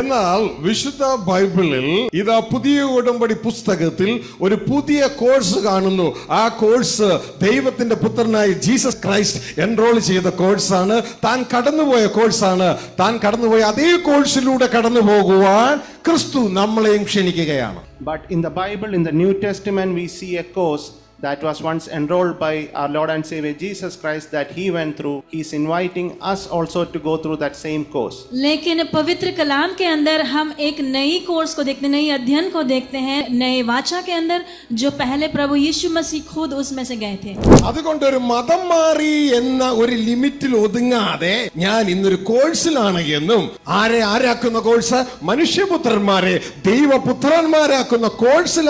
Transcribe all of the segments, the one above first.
എന്നാൽ വിശുദ്ധ ബൈബിളിൽ ഇതാ പുതിയ ഉടമ്പടി പുസ്തകത്തിൽ ഒരു പുതിയ കോഴ്സ് കാണുന്നു ആ കോഴ്സ് ദൈവത്തിന്റെ പുത്രനായ ജീസസ് ക്രൈസ്റ്റ് എൻറോൾ ചെയ്ത കോഴ്സാണ് താൻ കടന്നുപോയ കോഴ്സാണ് താൻ കടന്നുപോയ അതേ കോഴ്സിലൂടെ കടന്നു പോകുവാൻ ക്രിസ്തു നമ്മളെയും ക്ഷണിക്കുകയാണ് but in the Bible in the New Testament we see a course that was once enrolled by our Lord and Savior Jesus Christ that he went through he is inviting us also to go through that same course लेकिन पवित्र कलाम के अंदर हम एक नई course को देखते नई अध्ययन को देखते हैं नए वाचा के अंदर जो पहले प्रभु यीशु मसीह खुद उसमें से गए थे അതുകൊണ്ട് ഒരു മതം മാറി എന്ന ഒരു ലിമിറ്റിൽ ഒതുങ്ങാതെ ഞാൻ ഇന്നൊരു കോഴ്സിലാണ് എന്നും ആരെ कोर्स लाने മനുഷ്യപുത്രന്മാരെ ദൈവപുത്രന്മാരാക്കുന്ന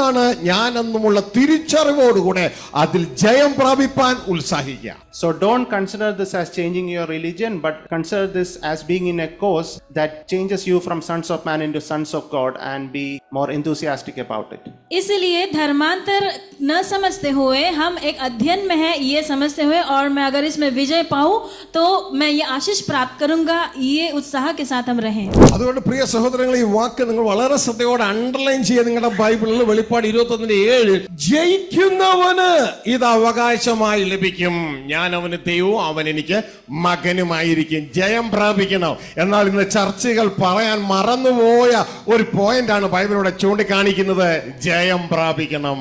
आरे ഞാൻ എന്നുമുള്ള തിരിച്ചറിവോടുകൂടി ಅದِل ಜಯಂ ಪ್ರಾವಿಪಾನ್ ಉತ್ಸಾಹಿಕಾ so don't consider this as changing your religion but consider this as being in a course that changes you from sons of man into sons of God and be more enthusiastic about it ಇಸೀಲಿಯೇ ಧರ್ಮಾಂತರ ನ ಸಮಜ್ತೆ ಹೋಯೇ ಹಮ್ ಏಕ್ ಅಧ್ಯಯನ May high ಯೇ ಸಮಜ್ತೆ ಹೋಯೇ ಔರ್ ಮೈ ಅಗರ್ ಇಸ್ಮೇ ವಿಜಯ್ ಪಾಹು ತೋ ಮೈ ಯೇ ಆಶೀರ್ವಾದ ಪ್ರಾಪ್ತ ಕರುಂಗಾ ಯೇ ಉತ್ಸಾಹ ಕೆ ಸಾಥಮ್ ರಹೇ ಆದರೂ ಪ್ರಿಯ ಸಹೋದರರೇ ಈ ವಾಕ್ಯ ನೀವು ವಳರ ಸತ್ಯದ ಓಡ ಅಂಡರ್ಲೈನ್ ಜಿಂಗಡ ಬೈಬಲ್ ವಿಳಿಪಾಡಿ 21 ನ 7 ಜೈಕುವಾ അവന് ഇത് അവകാശമായി ലഭിക്കും ഞാൻ അവന് ദൈവവും അവൻ എനിക്ക് മകനുമായിരിക്കും ജയം പ്രാപിക്കണം എന്നാൽ ഇന്ന് ചർച്ചകൾ പറയാൻ മറന്നുപോയ ഒരു പോയിന്റാണ് ബൈബിളിലൂടെ ചൂണ്ടിക്കാണിക്കുന്നത് ജയം പ്രാപിക്കണം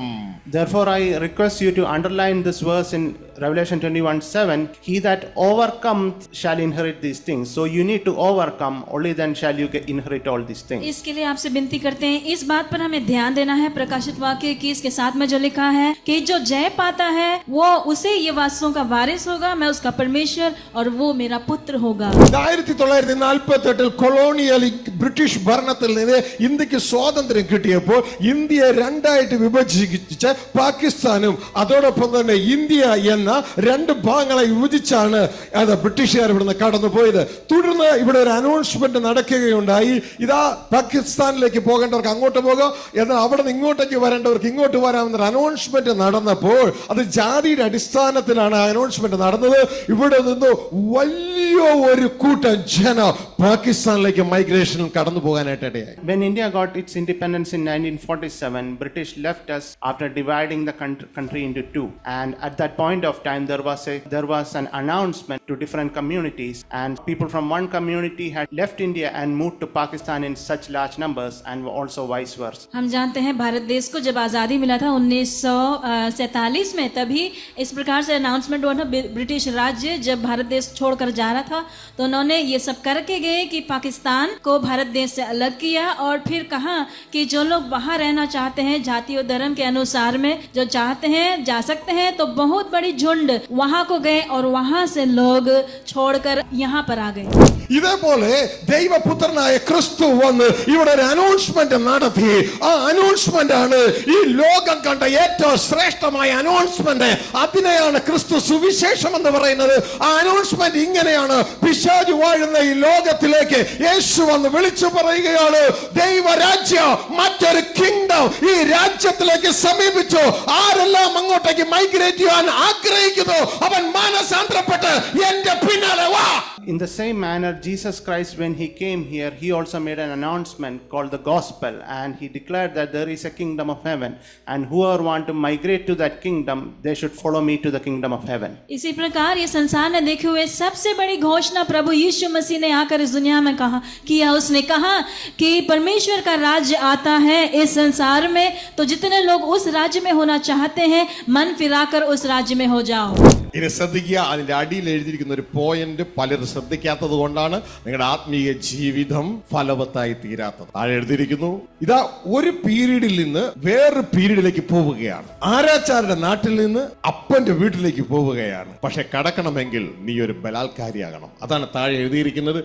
Therefore, I request you to underline this verse in Revelation 21 7, he that overcomes shall inherit these things. So you need to overcome, only then shall you get inherit all these things. इसके लिए आपसे विनती करते हैं इस बात पर हमें ध्यान देना है प्रकाशित वाक्य की इसके साथ में जो लिखा है कि जो जय पाता है वो उसे ये वास्तुओं का वारिस होगा मैं उसका परमेश्वर और वो मेरा पुत्र होगा ആയിരത്തി തൊള്ളായിരത്തി നാൽപ്പത്തി എട്ടിൽ കൊളോണിയൽ ബ്രിട്ടീഷ് ഭരണത്തിൽ നിന്ന് ഇന്ത്യക്ക് സ്വാതന്ത്ര്യം കിട്ടിയപ്പോൾ ഇന്ത്യയെ രണ്ടായിട്ട് വിഭജിച്ച് പാകിസ്ഥാനും അതോടൊപ്പം തന്നെ ഇന്ത്യ എന്ന പറയുന്ന രണ്ട് ഭാഗങ്ങളെ വിഭജിച്ചാണ് അത് ബ്രിട്ടീഷുകാർ കടന്നു പോയത് തുടർന്ന് ഇവിടെ ഒരു അനൗൺസ്മെന്റ് നടക്കുകയുണ്ടായി ഇതാ പാകിസ്ഥാനിലേക്ക് പോകേണ്ടവർക്ക് അങ്ങോട്ട് പോകുക എന്നാൽ അവിടെ നിന്ന് ഇങ്ങോട്ടേക്ക് വരേണ്ടവർക്ക് ഇങ്ങോട്ട് വരാമെന്നൊരു അനൗൺസ്മെന്റ് നടന്നപ്പോൾ അത് ജാതിയുടെ അടിസ്ഥാനത്തിലാണ് ആ അനൗൺസ്മെന്റ് നടന്നത് ഇവിടെ നിന്ന് വലിയ ഒരു കൂട്ടം ജനം പാകിസ്ഥാനിലേക്ക് മൈഗ്രേഷനിൽ കടന്നു പോകാനായിട്ട് ഇടയായി When India got its independence in 1947, British left us after dividing the country into two. And at that point of time, there was a there was an announcement to different communities, and people from one community had left India and moved to Pakistan in such large numbers, and also vice versa. हम जानते हैं भारत देश को जब आज़ादी मिला था 1947 में तभी इस प्रकार से अनाउंसमेंट हुआ था ब्रिटिश राज्य जब भारत देश छोड़कर जा रहा था तो उन्होंने ये सब करके गए हैं कि पाकिस्तान को भारत देश से अलग किया और फिर कहा कि जो लोग वहाँ रहना चाहते हैं जाति और धर्म के अनुसार में जो चाहते हैं जा सकते हैं तो बहुत बड़ी झुंड वहाँ को गए और वहाँ से लोग छोड़कर यहाँ पर आ गए ഇതേപോലെ ദൈവപുത്രനായ ക്രിസ്തു വന്ന് ഇവിടെ ഒരു അനൗൺസ്മെന്റ് നടത്തി ആ അനൗൺസ്മെന്റ് ആണ് ഈ ലോകം കണ്ട ഏറ്റവും ശ്രേഷ്ഠമായ അനൗൺസ്മെന്റ് അതിനെയാണ് ക്രിസ്തു സുവിശേഷം എന്ന് പറയുന്നത് ആ അനൗൺസ്മെന്റ് ഇങ്ങനെയാണ് പിശാജ് വാഴുന്ന ഈ ലോകത്തിലേക്ക് യേശു വന്ന് വിളിച്ചു പറയുകയാണ് ദൈവരാജ്യം മറ്റൊരു കിങ്ഡം ഈ രാജ്യത്തിലേക്ക് സമീപിച്ചു ആരെല്ലാം അങ്ങോട്ടേക്ക് മൈഗ്രേറ്റ് ചെയ്യാൻ ആഗ്രഹിക്കുന്നു അവൻ മാനസാന്തരപ്പെട്ട് എന്റെ പിന്നാലെ വാ in the same manner, Jesus Christ, when he came here, he also made an announcement called the gospel, and he declared that there is a kingdom of heaven, and whoever want to migrate to that kingdom, they should follow me to the kingdom of heaven. इसी प्रकार ये संसार ने देखे हुए सबसे बड़ी घोषणा प्रभु यीशु मसीह ने आकर इस दुनिया में कहा किया उसने कहा कि परमेश्वर का राज्य आता है इस संसार में तो जितने लोग उस राज्य में होना चाहते हैं मन फिराकर उस राज्य में हो जाओ ഇനി ശ്രദ്ധിക്കുക അതിന്റെ അടിയിൽ എഴുതിയിരിക്കുന്ന ഒരു പോയിന്റ് പലരും ശ്രദ്ധിക്കാത്തത് കൊണ്ടാണ് നിങ്ങളുടെ ആത്മീയ ജീവിതം ഫലവത്തായി തീരാത്തത് താഴെ എഴുതിയിരിക്കുന്നു ഇതാ ഒരു പീരീഡിൽ നിന്ന് വേറൊരു പീരീഡിലേക്ക് പോവുകയാണ് ആരാച്ചാരുടെ നാട്ടിൽ നിന്ന് അപ്പന്റെ വീട്ടിലേക്ക് പോവുകയാണ് പക്ഷെ കടക്കണമെങ്കിൽ നീ ഒരു ബലാത്കാരിയാകണം അതാണ് താഴെ എഴുതിയിരിക്കുന്നത്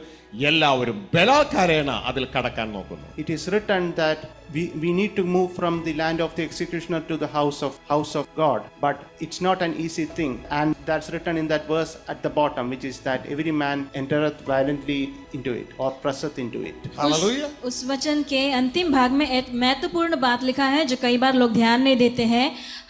എല്ലാവരും ബലാകാരേണ അതിൽ കടക്കാൻ നോക്കുന്നു It is written that we, we need to move from the land of the executioner to the house of house of God, but it's not an easy thing. And that's written in that verse at the bottom, which is that every man entereth violently into it or presseth into it. Hallelujah. उस वचन के अंतिम भाग में एक महत्वपूर्ण बात लिखा है जो कई बार लोग ध्यान नहीं देते हैं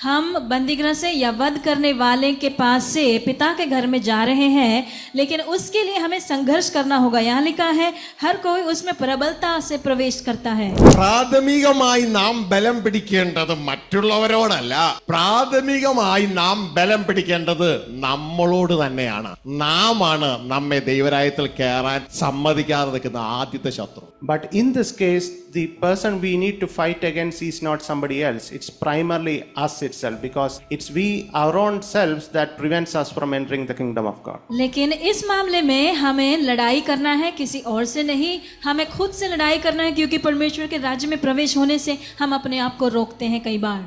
हम बंदीगृह से या वध करने वाले के पास से पिता के घर में जा रहे हैं लेकिन उसके लिए हमें संघर्ष करना होगा यालिका है हर कोई उसमें प्रबलता से प्रवेश करता है प्राथमिकമായി നാം ബലം പിടിക്കേണ്ടത് മറ്റുള്ളവരോടല്ല പ്രാഥമികമായി നാം ബലം പിടിക്കേണ്ടത് നമ്മളോട് തന്നെയാണ് നാമാണ് നമ്മെ ദൈവരാജ്യത്തിൽ കയറാൻ സമ്മതിക്കാതെ തടയുന്ന ആധ്യതശത്രം but in this case the person we need to fight against is not Somebody else it's primarily us itself because it's we own selves that prevents us from entering the kingdom of God लेकिन इस मामले में हमें लड़ाई करना है किसी और से नहीं हमें खुद से लड़ाई करना है क्योंकि परमेश्वर के राज्य में प्रवेश होने से हम अपने आप को रोकते हैं कई बार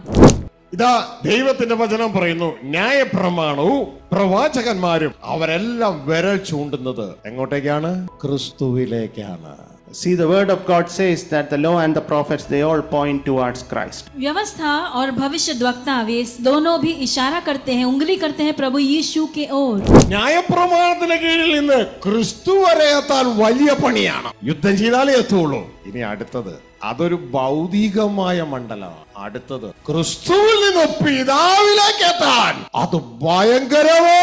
ഇതാ ദൈവത്തിന്റെ വചനം പറയുന്നു ന്യായപ്രമാണവും പ്രവാചകന്മാരും അവരെല്ലാം വിരൽ ചൂണ്ടുന്നത് എങ്ങോട്ടേക്കാണ് ക്രിസ്തുവിലേക്കാണ് See, the word of God says that the law and the prophets they all point towards Christ. व्यवस्था और भविष्य वे दोनों भी इशारा करते हैं उंगली करते हैं प्रभु यीशु के ओर न्याय प्रमाण कीड़ी क्रिस्तु वे वाली पणिया युद्ध चीजा इन अड़ा अद भौतिक मंडल అద్దత ద క్రీస్తుని నొప్పిదా విలే కేతన్ అది భయంకరమే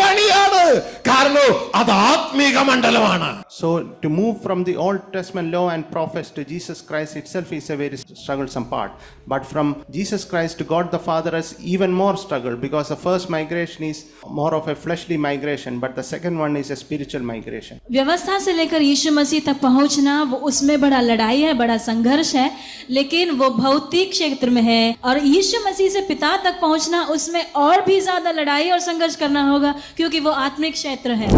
వణ్యాడు కారణం అది ఆత్మిక మండలమా so to move from the Old Testament law and prophets to Jesus Christ itself is a very struggle some part but from Jesus Christ to God the Father is even more struggle because the first migration is more of a fleshly migration but the second one is a spiritual migration వ్యవస్థాస సే లేకర్ యేసు మసీ తక్ పహోంచనా వ ఉస్మే బడా లడాయి high బడా సంఘర్ష high లేకిన్ వ భౌతిక क्षेत्र में है और यीशु मसीह से पिता तक पहुंचना उसमें और भी ज्यादा लड़ाई और संघर्ष करना होगा क्योंकि वो आत्मिक क्षेत्र है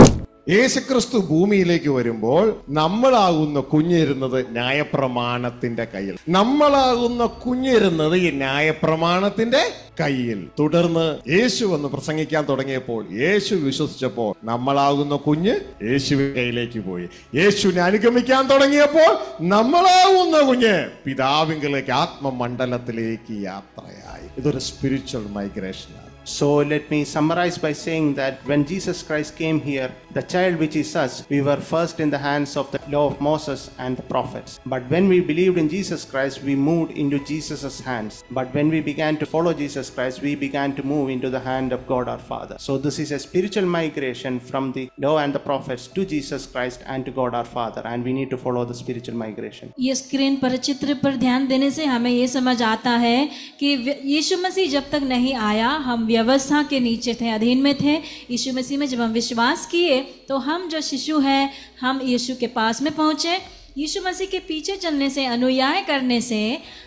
യേശുക്രിസ്തു ഭൂമിയിലേക്ക് വരുമ്പോൾ നമ്മളാകുന്ന കുഞ്ഞിരുന്നത് ന്യായപ്രമാണത്തിന്റെ കയ്യിൽ നമ്മളാകുന്ന കുഞ്ഞിരുന്നത് ഈ ന്യായപ്രമാണത്തിന്റെ കയ്യിൽ തുടർന്ന് യേശു വന്ന് പ്രസംഗിക്കാൻ തുടങ്ങിയപ്പോൾ യേശു വിശ്വസിച്ചപ്പോൾ നമ്മളാകുന്ന കുഞ്ഞ് യേശുവിന്റെ കയ്യിലേക്ക് പോയി യേശുവിനെ അനുഗമിക്കാൻ തുടങ്ങിയപ്പോൾ നമ്മളാകുന്ന കുഞ്ഞ് പിതാവിങ്കിലേക്ക് ആത്മമണ്ഡലത്തിലേക്ക് യാത്രയായി ഇതൊരു spiritual migration So let me summarize by saying that when Jesus Christ came here, the child which is us, we were first in the hands of the law of Moses and the prophets. But when we believed in Jesus Christ, we moved into Jesus' hands. But when we began to follow Jesus Christ, we began to move into the hand of God our Father. So this is a spiritual migration from the law and the prophets to Jesus Christ and to God our Father. And we need to follow the spiritual migration. ये screen पर चित्र पर ध्यान देने से हमें ये समझ आता है कि यीशु मसीह जब तक नहीं आया हम व्यवस्था के नीचे थे अधीन में थे यीशु मसीह में जब हम विश्वास किए तो हम जो शिशु है हम यीशु के पास में पहुँचे यीशु मसीह के पीछे चलने से अनुयाय करने से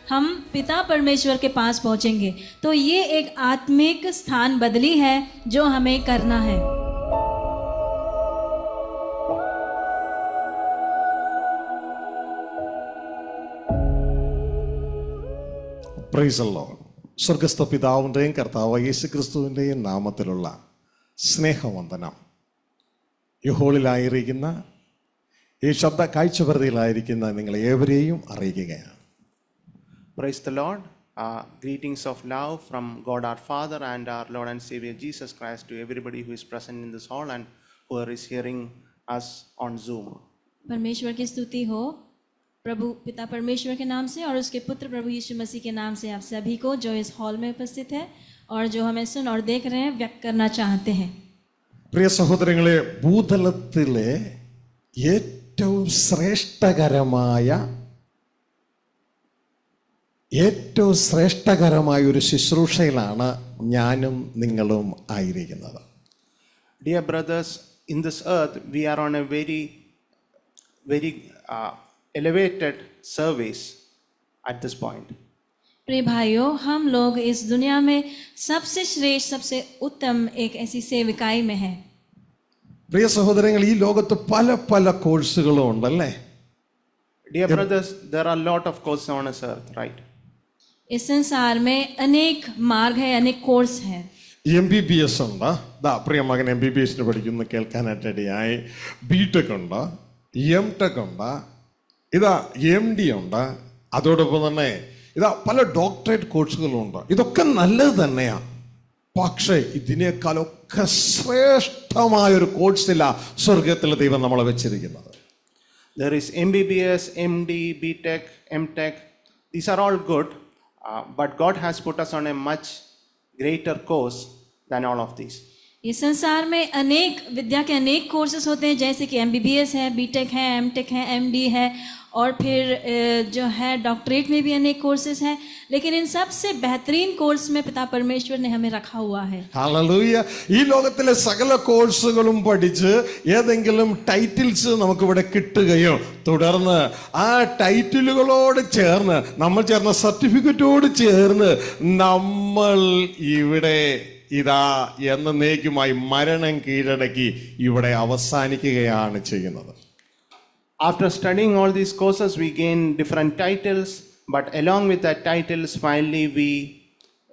हम पिता परमेश्वर के पास पहुँचेंगे तो ये एक आत्मिक स्थान बदली है जो हमें करना है Praise the Lord. സ്വർഗസ്ഥ പിതാവിൻ്റെയും കർത്താവ് യേശു ക്രിസ്തുവിൻ്റെയും നാമത്തിലുള്ള സ്നേഹവന്ദനം യുഹോളിലായിരിക്കുന്ന ഈ ശബ്ദ കാഴ്ചപരിധിയിലായിരിക്കുന്ന നിങ്ങൾ ഏവരെയും അറിയിക്കുകയാണ് praise the lord greetings of love from God our father and our lord and saviour Jesus Christ to everybody who is present in this whole and who are is hearing us on Zoom परमेश्वर की स्तुति हो प्रभु पिता परमेश्वर के नाम से और उसके पुत्र प्रभु यीशु मसीह के नाम से आप सभी को जो इस हॉल में उपस्थित है और जो हमें सुन और देख रहे हैं व्यक्त करना चाहते हैं प्रिय सहोद भूतल श्रेष्ठकर ഏറ്റവും ശ്രേഷ്ഠകരമായ ഒരു ശുശ്രൂഷയിലാണ് ഞാനും നിങ്ങളും ആയിരിക്കുന്നത് dear brothers in this earth we are on a elevated service at this point. प्रिय भाइयों हम लोग इस दुनिया में सबसे श्रेष्ठ सबसे उत्तम एक ऐसी सेविकाई में हैं പ്രിയ സഹോദരങ്ങൾ ഈ ലോകത്ത് പല പല കോഴ്സുകളും ഉണ്ടല്ലേ Dear brothers, there are a lot of courses on this earth, right? इस संसार में अनेक मार्ग है अनेक कोर्स हैं എം ബി ബി എസ് ഉണ്ട് ദാ പ്രിയ മകൻ എം ബി ബി എസിന് പഠിക്കുന്നു കേൾക്കാനായിട്ടിടയായി ബി ടെക് ഉണ്ട് എം ടെക് ഉണ്ട് इदा एमडी உண்டா அதோட अपॉन തന്നെ इदा പല ડોക്ടറേറ്റ് കോഴ്സുകളും ഉണ്ട് ഇതൊക്കെ നല്ലது തന്നെയാണ് പക്ഷേ ഇതിനേക്കാൾ ഒchre ശ്രേഷ്ഠമായ ഒരു കോഴ്സ് ഇല്ല സ്വർഗ്ഗത്തിലെ ദൈവ നമ്മളെ വെച്ചിരിക്കുന്നു there is MBBS MD BTech MTech these are all good but God has put us on a much greater course than all of these ഈ संसार में अनेक विद्या के अनेक कोर्सेस होते हैं जैसे कि एमबीबीएस है बीटेक है एमटेक है एमडी है और फिर जो है डॉक्टरेट में भी अनेक कोर्सेज हैं लेकिन इन सबसे बेहतरीन कोर्स में पिता परमेश्वर ने हमें रखा हुआ है हालेलुया ഈ ലോകത്തിലെ സകല കോഴ്സുകളും പഠിച്ച് ഏതെങ്കിലും ടൈറ്റിൽസ് നമുക്ക് ഇവിടെ കിട്ടുകയോ തുടർന്ന് ആ ടൈറ്റിലുകളോട് ചേർന്ന് നമ്മൾ ചേർന്ന സർട്ടിഫിക്കറ്റോട് ചേർന്ന് നമ്മൾ ഇവിടെ ഇതാ എന്നേക്കുമായി മരണം കീഴടക്കി ഇവിടെ അവസാനിക്കുകയാണ് ചെയ്യുന്നത് After studying all these courses, we gain different titles, but along with that titles, finally we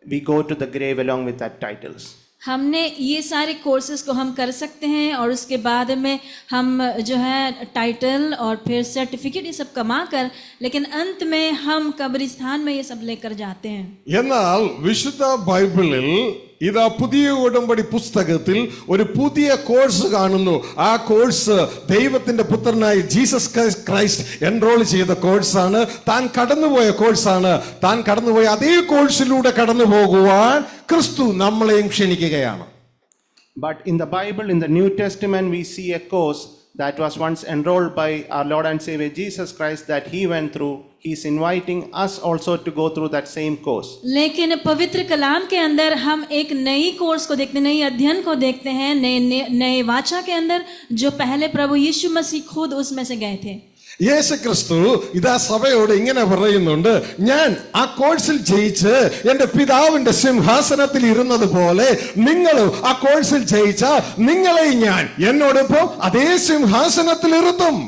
we go to the grave along with that titles. हमने ये सारे कोर्सेज को हम कर सकते हैं और उसके बाद में हम जो है टाइटल और फिर सर्टिफिकेट ये सब कमा कर लेकिन अंत में हम कब्रिस्तान में ये सब लेकर जाते हैं ഇതാ പുതിയ ഉടമ്പടി പുസ്തകത്തിൽ ഒരു പുതിയ കോഴ്സ് കാണുന്നു ആ കോഴ്സ് ദൈവത്തിന്റെ പുത്രനായ ജീസസ് ക്രൈസ്റ്റ് എൻറോൾ ചെയ്ത കോഴ്സാണ് താൻ കടന്നുപോയ കോഴ്സാണ് താൻ കടന്നുപോയ അതേ കോഴ്സിലൂടെ കടന്നു പോകുവാൻ ക്രിസ്തു നമ്മളെയും ക്ഷണിക്കുകയാണ് but in the Bible in the New Testament we see a course that was once enrolled by our Lord and Savior Jesus Christ that he went through he is inviting us also to go through that same course लेकिन पवित्र कलाम के अंदर हम एक नई course को देखते हैं, नई अध्ययन को देखते हैं नए नए वाचा के अंदर जो पहले प्रभु यीशु मसीह खुद उसमें से गए थे യേശു ക്രിസ്തു ഇതാ സഭയോട് ഇങ്ങനെ പറയുന്നുണ്ട് ഞാൻ ആ കോഴ്സിൽ ജയിച്ച് എൻ്റെ പിതാവിൻ്റെ സിംഹാസനത്തിൽ ഇരുന്നത് പോലെ നിങ്ങളും ആ കോഴ്സിൽ ജയിച്ച നിങ്ങളെ ഞാൻ എന്നോടൊപ്പം അതേ സിംഹാസനത്തിൽ ഇരുത്തും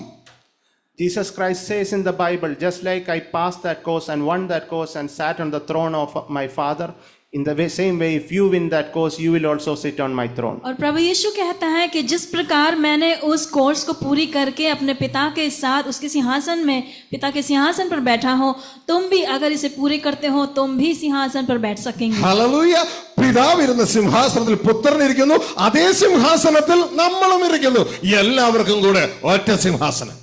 Jesus Christ says in the Bible, just like I passed that course and won that course and sat on the throne of my Father, In the same way, if you win that course, you will also sit on my throne. और प्रभु यीशु कहता है कि जिस प्रकार मैंने उस course को पूरी करके अपने पिता के साथ उसके सिंहासन में पिता के सिंहासन पर बैठा हो तुम भी अगर इसे पूरे करते हो तुम भी सिंहासन पर बैठ सकेंगे हालेलुया പിതാവിരുന്ന സിംഹാസനത്തിൽ പുത്രനിരിക്കുന്നു അതേ സിംഹാസനത്തിൽ നമ്മളും ഇരിക്കുന്നു എല്ലാവർക്കും കൂടെ ഒറ്റ സിംഹാസനം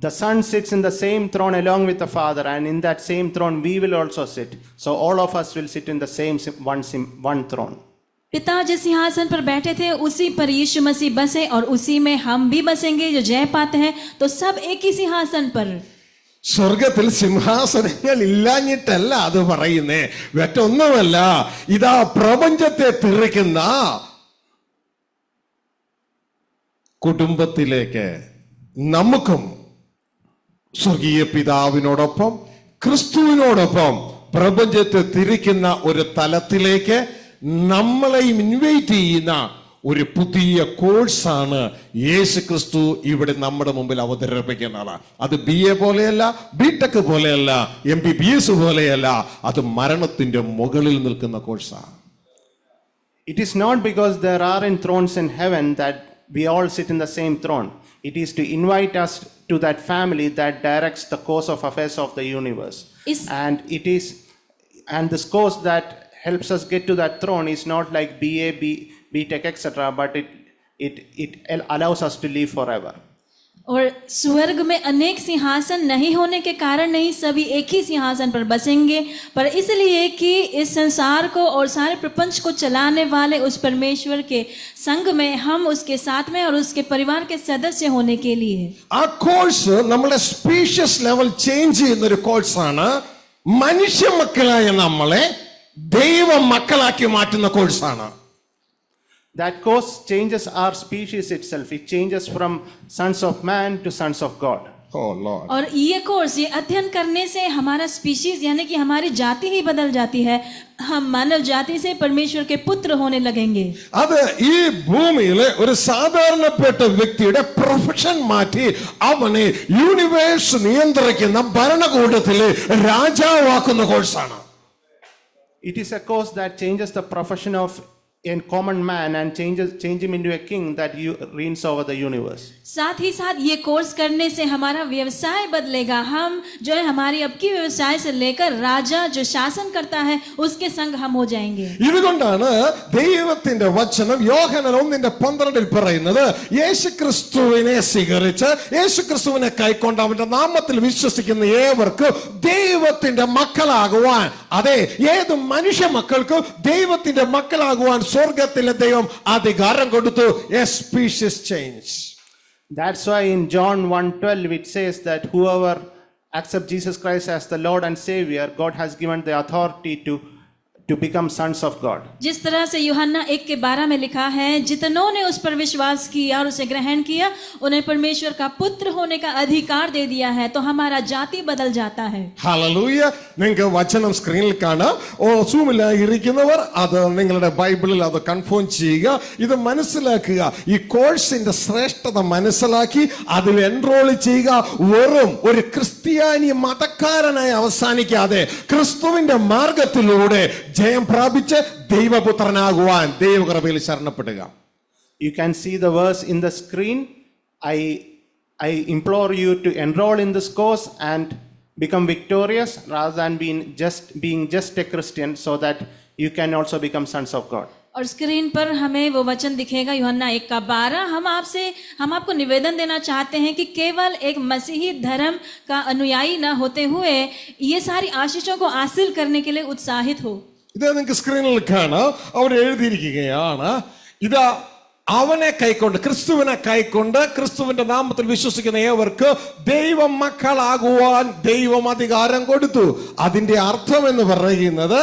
The Son sits in the same throne along with the Father, and in that same throne we will also sit. So all of us will sit in the same one, one throne. पिता जिस सिंहासन पर बैठे थे उसी पर यीशु मसीह बसे और उसी में हम भी बसेंगे जो जय पाते हैं तो सब एक ही सिंहासन पर स्वर्ग सिंहासन ഇല്ലാഞ്ഞിട്ടല്ല അത് नमुकू സ്വർഗീയ പിതാവിനോടൊപ്പം ക്രിസ്തുവിനോടൊപ്പം പ്രപഞ്ചത്തെ തിരിക്കുന്ന ഒരു തലത്തിലേക്ക് നമ്മളെയും ഇൻവൈറ്റ് ചെയ്യുന്ന ഒരു പുതിയ കോഴ്സാണ് യേശു ക്രിസ്തു ഇവിടെ നമ്മുടെ മുമ്പിൽ അവതരിപ്പിക്കുന്നതാണ് അത് ബി എ പോലെയല്ല ബി ടെക് പോലെയല്ല എം ബി ബി എസ് പോലെയല്ല അത് മരണത്തിന്റെ മുകളിൽ നിൽക്കുന്ന കോഴ്സാണ് it is not because there are in thrones in heaven that we all sit in the same throne it is to invite us to that family that directs the course of affairs of the universe. Is and it is, and this course that helps us get to that throne is not like BA, B, BTech, etc., but it, it, it allows us to live forever. और स्वर्ग में अनेक सिंहासन नहीं होने के कारण नहीं सभी एक ही सिंहासन पर बसेंगे पर इसलिए कि इस संसार को और सारे प्रपंच को चलाने वाले उस परमेश्वर के संग में हम उसके साथ में और उसके परिवार के सदस्य होने के लिए ആ കോഴ്സ് നമ്മുടെ സ്പീഷ്യസ് ലെവൽ ചേഞ്ച് ചെയ്യുന്ന ഒരു കോഴ്സാണ് മനുഷ്യ മക്കളായ നമ്മളെ ദൈവ മക്കളാക്കി മാറ്റുന്ന കോഴ്സാണ് That course changes our species itself. It changes from sons of man to sons of God. Oh Lord. और ये कोर्स ये अध्ययन करने से हमारा स्पीशीज यानी कि हमारी जाति ही बदल जाती है हम मानव जाति से परमेश्वर के पुत्र होने लगेंगे അത് ഈ ഭൂമിയിലെ ഒരു സാധാരണപ്പെട്ട വ്യക്തിയുടെ പ്രൊഫഷൻ മാറ്റി അവനെ യൂണിവേഴ്സ് നിയന്ത്രിക്കുന്ന ഭരണകൂടത്തിലെ രാജാവാക്കുന്ന കോഴ്സാണ് It is a course that changes the profession of in common man and changes change him into a king that you reigns over the universe साथ ही साथ ये कोर्स करने से हमारा व्यवसाय बदलेगा हम जो है हमारी अब की व्यवसाय से लेकर राजा जो शासन करता है उसके संग हम हो जाएंगे ഇതുകൊണ്ടാണ് ദൈവത്തിന്റെ വചനം പറയുന്നത് യേശുക്രിസ്തുവിനെ സ്വീകരിച്ച് യേശുക്രിസ്തുവിനെ കൈക്കൊണ്ട് അവന്റെ നാമത്തിൽ വിശ്വസിക്കുന്ന ഏവർക്കും ദൈവത്തിന്റെ മക്കളാകുവാൻ അതെ മനുഷ്യ മക്കൾക്കും ദൈവത്തിന്റെ മക്കളാകുവാൻ സ്വർഗത്തിലെ ദൈവം അധികാരം കൊടുത്തു species change That's why in John 1:12 it says that whoever accepts Jesus Christ as the Lord and Savior, God has given the authority to to become sons of God जिस तरह से यूहन्ना एक के बारह में लिखा है जितनों ने उस पर विश्वास किया और उसे ग्रहण किया उन्हें परमेश्वर का पुत्र होने का अधिकार दे दिया है तो हमारा जाति बदल जाता है हालेलुया നിങ്ങൾക്ക് വചനം സ്ക്രീനിൽ കാണാം ഓ സൂമിൽ ഇരിക്കുന്നവർ അത് നിങ്ങളുടെ ബൈബിളിൽ അത് കൺഫേം ചെയ്യുക ഇത് മനസ്സിലാക്കുക ഈ കോഴ്സിന്റെ ശ്രേഷ്ഠത മനസ്സിലാക്കി അതിൽ എൻറോൾ ചെയ്യുക വെറും ഒരു ക്രിസ്ത്യാനി മതക്കാരനായി അവസാനിക്കാതെ ക്രിസ്തുവിന്റെ മാർഗത്തിലൂടെ जय प्राप्त दैवपुत्र दैव कृप शरण you can see the verse in the screen ई ई implore you to enroll in this course and become victorious rather than being just being just a Christian so that you can also become sons of God और screen पर हमें वो वचन दिखेगा युहन्ना एक का बारह हम आपसे हम आपको निवेदन देना चाहते हैं कि केवल एक मसीही धर्म का अनुयायी न होते हुए ये सारी आशीषों को हासिल करने के लिए उत्साहित हो ഇത് നിങ്ങൾക്ക് സ്ക്രീനിൽ കാണാം അവിടെ എഴുതിയിരിക്കുകയാണ് ഇതാ അവനെ കൈക്കൊണ്ട് ക്രിസ്തുവിനെ കൈക്കൊണ്ട് ക്രിസ്തുവിന്റെ നാമത്തിൽ വിശ്വസിക്കുന്ന ഏവർക്ക് ദൈവം മക്കളാകുവാൻ ദൈവം അധികാരം കൊടുത്തു അതിന്റെ അർത്ഥം എന്ന് പറയുന്നത്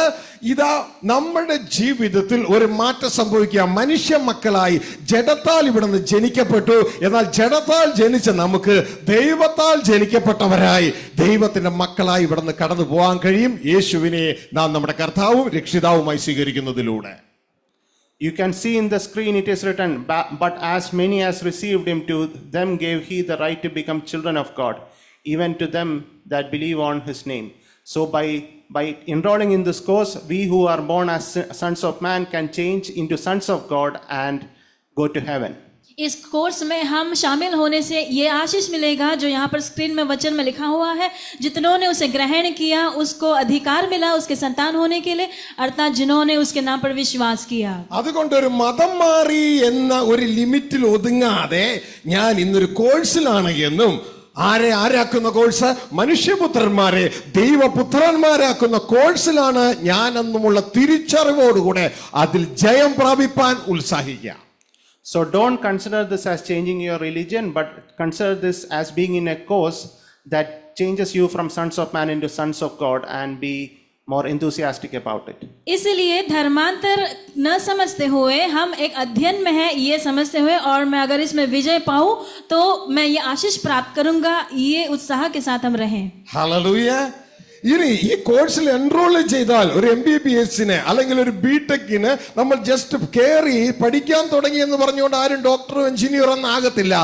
ഇതാ നമ്മുടെ ജീവിതത്തിൽ ഒരു മാറ്റം സംഭവിക്കുക മനുഷ്യ മക്കളായി ജഡത്താൽ നിന്ന് ജനിക്കപ്പെട്ടു എന്നാൽ ജഡത്താൽ ജനിച്ച നമുക്ക് ദൈവത്താൽ ജനിക്കപ്പെട്ടവരായി ദൈവത്തിന്റെ മക്കളായി നിന്ന് കടന്നു പോകാൻ കഴിയും യേശുവിനെ നാം നമ്മുടെ കർത്താവും രക്ഷിതാവുമായി സ്വീകരിക്കുന്നതിലൂടെ You can see in the screen it is written, but as many as received him to them gave he the right to become children of God, even to them that believe on his name. So by, by enrolling in this course, we who are born as sons of man can change into sons of God and go to heaven. इस course में हम शामिल होने से ये आशीष मिलेगा जो यहाँ पर स्क्रीन में वचन में लिखा हुआ है जितनों ने उसे ग्रहण किया उसको अधिकार मिला उसके संतान होने के लिए अर्थात जिन्होंने उसके नाम पर विश्वास किया അതുകൊണ്ട് ഒരു മതം മാറി എന്ന ഒരു ലിമിറ്റിൽ ഒതുങ്ങാതെ ഞാൻ ഇന്നൊരു കോഴ്സിലാണ് എന്നും ആരെ ആരാക്കുന്ന കോഴ്സ് മനുഷ്യപുത്രന്മാരെ ദൈവപുത്രന്മാരാക്കുന്ന കോഴ്സിലാണ് ഞാൻ എന്നുമുള്ള തിരിച്ചറിവോടുകൂടെ അതിൽ ജയം പ്രാപിപ്പാൻ ഉത്സാഹിക്കുക So don't consider this as changing your religion, but consider this as being in a course that changes you from sons of man into sons of God and be more enthusiastic about it. इसलिए धर्मांतर न समझते हुए हम एक अध्ययन में है ये समझते हुए और मैं अगर इसमें विजय पाऊं तो मैं ये आशीष प्राप्त करूंगा ये उत्साह के साथ हम रहें Hallelujah. ഇനി ഈ കോഴ്സിൽ എൻറോൾ ചെയ്താൽ ഒരു എം ബി ബി എസിന് അല്ലെങ്കിൽ ഒരു ബി ടെക്കിന് നമ്മൾ ജസ്റ്റ് കയറി പഠിക്കാൻ തുടങ്ങി എന്ന് പറഞ്ഞുകൊണ്ട് ആരും ഡോക്ടറും എഞ്ചിനീയറും ഒന്നും ആകത്തില്ല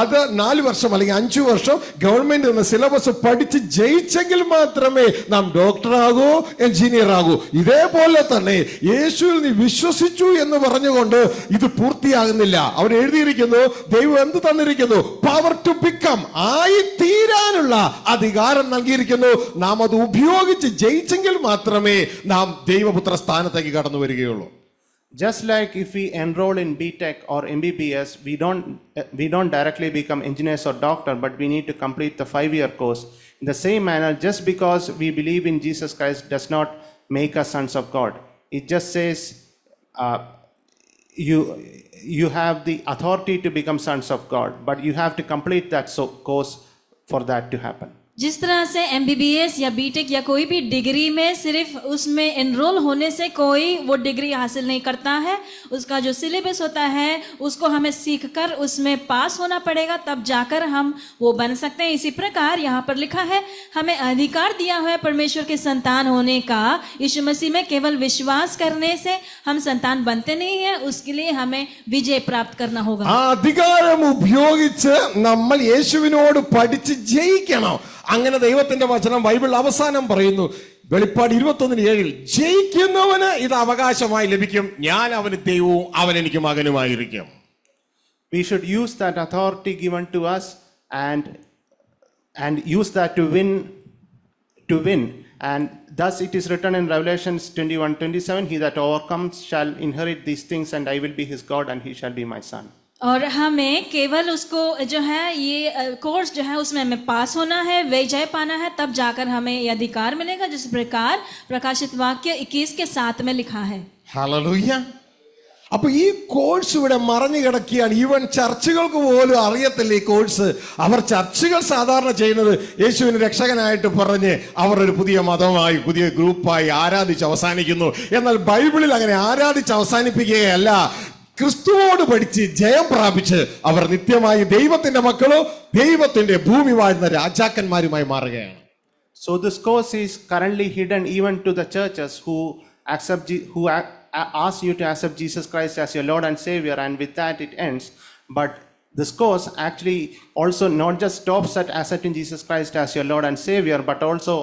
അത് നാല് വർഷം അല്ലെങ്കിൽ അഞ്ചു വർഷം ഗവൺമെന്റ് സിലബസ് പഠിച്ച് ജയിച്ചെങ്കിൽ മാത്രമേ നാം ഡോക്ടറാകൂ എഞ്ചിനീയർ ആകൂ ഇതേപോലെ തന്നെ യേശുവിൽ നീ വിശ്വസിച്ചു എന്ന് പറഞ്ഞുകൊണ്ട് ഇത് പൂർത്തിയാകുന്നില്ല അവർ എഴുതിയിരിക്കുന്നു ദൈവം എന്ത് തന്നിരിക്കുന്നു പവർ ടു ബിക്കം ആയി തീരാനുള്ള അധികാരം നൽകിയിരിക്കുന്നു നാം അത് just like if we enroll in btech or mbbs we don't we don't directly become engineers or doctor but we need to complete the five year course in the same manner just because we believe in jesus christ does not make us sons of god it just says uh, you you have the authority to become sons of god but you have to complete that so course for that to happen जिस तरह से M या BTech या कोई भी degree में सिर्फ उसमें इनरोल होने से कोई वो डिग्री हासिल नहीं करता है उसका जो सिलेबस होता है उसको हमें सीखकर उसमें पास होना पड़ेगा तब जाकर हम वो बन सकते हैं इसी प्रकार यहाँ पर लिखा है हमें अधिकार दिया हुआ है परमेश्वर के संतान होने का यीशु मसीह में केवल विश्वास करने से हम संतान बनते नहीं है उसके लिए हमें विजय प्राप्त करना होगा अधिकार उपयोग നമ്മൾ യേശുവിനോട് അങ്ങനെ ദൈവത്തിന്റെ വചനം ബൈബിൾ അവസാനം പറയുന്നു വെളിപ്പാട് ഇരുപത്തൊന്നിന് ഏഴിൽ ജയിക്കുന്നവന് ഇത് അവകാശമായി ലഭിക്കും ഞാൻ അവന് ദൈവവും അവൻ എനിക്ക് മകനുമായിരിക്കും we should use that authority given to us and and use that to win to win and thus it is written in Revelations twenty one twenty seven he that overcomes shall inherit these things and I will be his God and he shall be my son और हमें केवल उसको जो है ये course जो है उसमें हमें पास होना है विजय पाना है तब जाकर हमें ये अधिकार मिलेगा जिस प्रकार प्रकाशित वाक्य 21 के साथ में लिखा है हालेलुया അപ്പോൾ ഈ കോഴ്സ് ഇവിടെ മറഞ്ഞു കിടക്കുകയാണ് ഈവൻ ചർച്ചുകൾക്ക് പോലും അറിയത്തില്ല ഈ കോഴ്സ് അവർ ചർച്ചുകൾ സാധാരണ ചെയ്യുന്നത് യേശുവിന് രക്ഷകനായിട്ട് പറഞ്ഞ് അവർ ഒരു പുതിയ മതമായി പുതിയ ഗ്രൂപ്പായി ആരാധിച്ച് അവസാനിക്കുന്നു എന്നാൽ ബൈബിളിൽ അങ്ങനെ ആരാധിച്ച് അവസാനിപ്പിക്കുകയല്ല ക്രിസ്തുവോട് പഠിച്ച് ജയം പ്രാപിച്ച് അവർ നിത്യമായി ദൈവത്തിന്റെ മക്കളോ ദൈവത്തിന്റെ ഭൂമി വാഴുന്ന രാജാക്കന്മാരുമായി മാറുകയാണ് So this course is currently hidden even to the churches who accept who ask you to accept Jesus Christ as your Lord and Savior, and with that it ends. But this course actually also not just stops at accepting Jesus Christ as your Lord and Savior, but also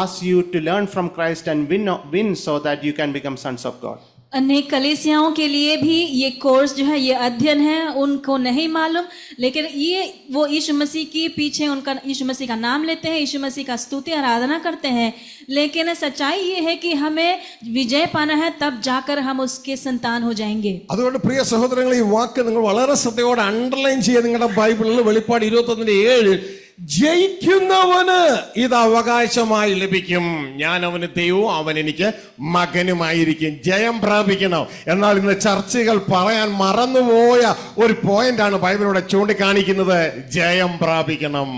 asks you to learn from Christ and win, win so that you can become sons of God. अनेक कलेसियाओं के लिए भी ये course जो है ये अध्ययन है उनको नहीं मालूम लेकिन ये वो यीशु मसीह के पीछे उनका यीशु मसीह का नाम लेते हैं यीशु मसीह का स्तुति आराधना करते हैं लेकिन सच्चाई ये है कि हमें विजय पाना है तब जाकर हम उसके संतान हो जाएंगे प्रिय പ്രിയ സഹോദരങ്ങളെ वाले सत्योड़ നിങ്ങൾ വളരെ ശ്രദ്ധയോടെ അണ്ടർലൈൻ ജയിക്കുന്നവന് ഇത് അവകാശമായി ലഭിക്കും ഞാൻ അവന് ദൈവവും അവൻ എനിക്ക് മകനുമായിരിക്കും ജയം പ്രാപിക്കണം എന്നാൽ ഇന്ന് ചർച്ചകൾ പറയാൻ മറന്നുപോയ ഒരു പോയിന്റാണ് ബൈബിലൂടെ ചൂണ്ടിക്കാണിക്കുന്നത് ജയം പ്രാപിക്കണം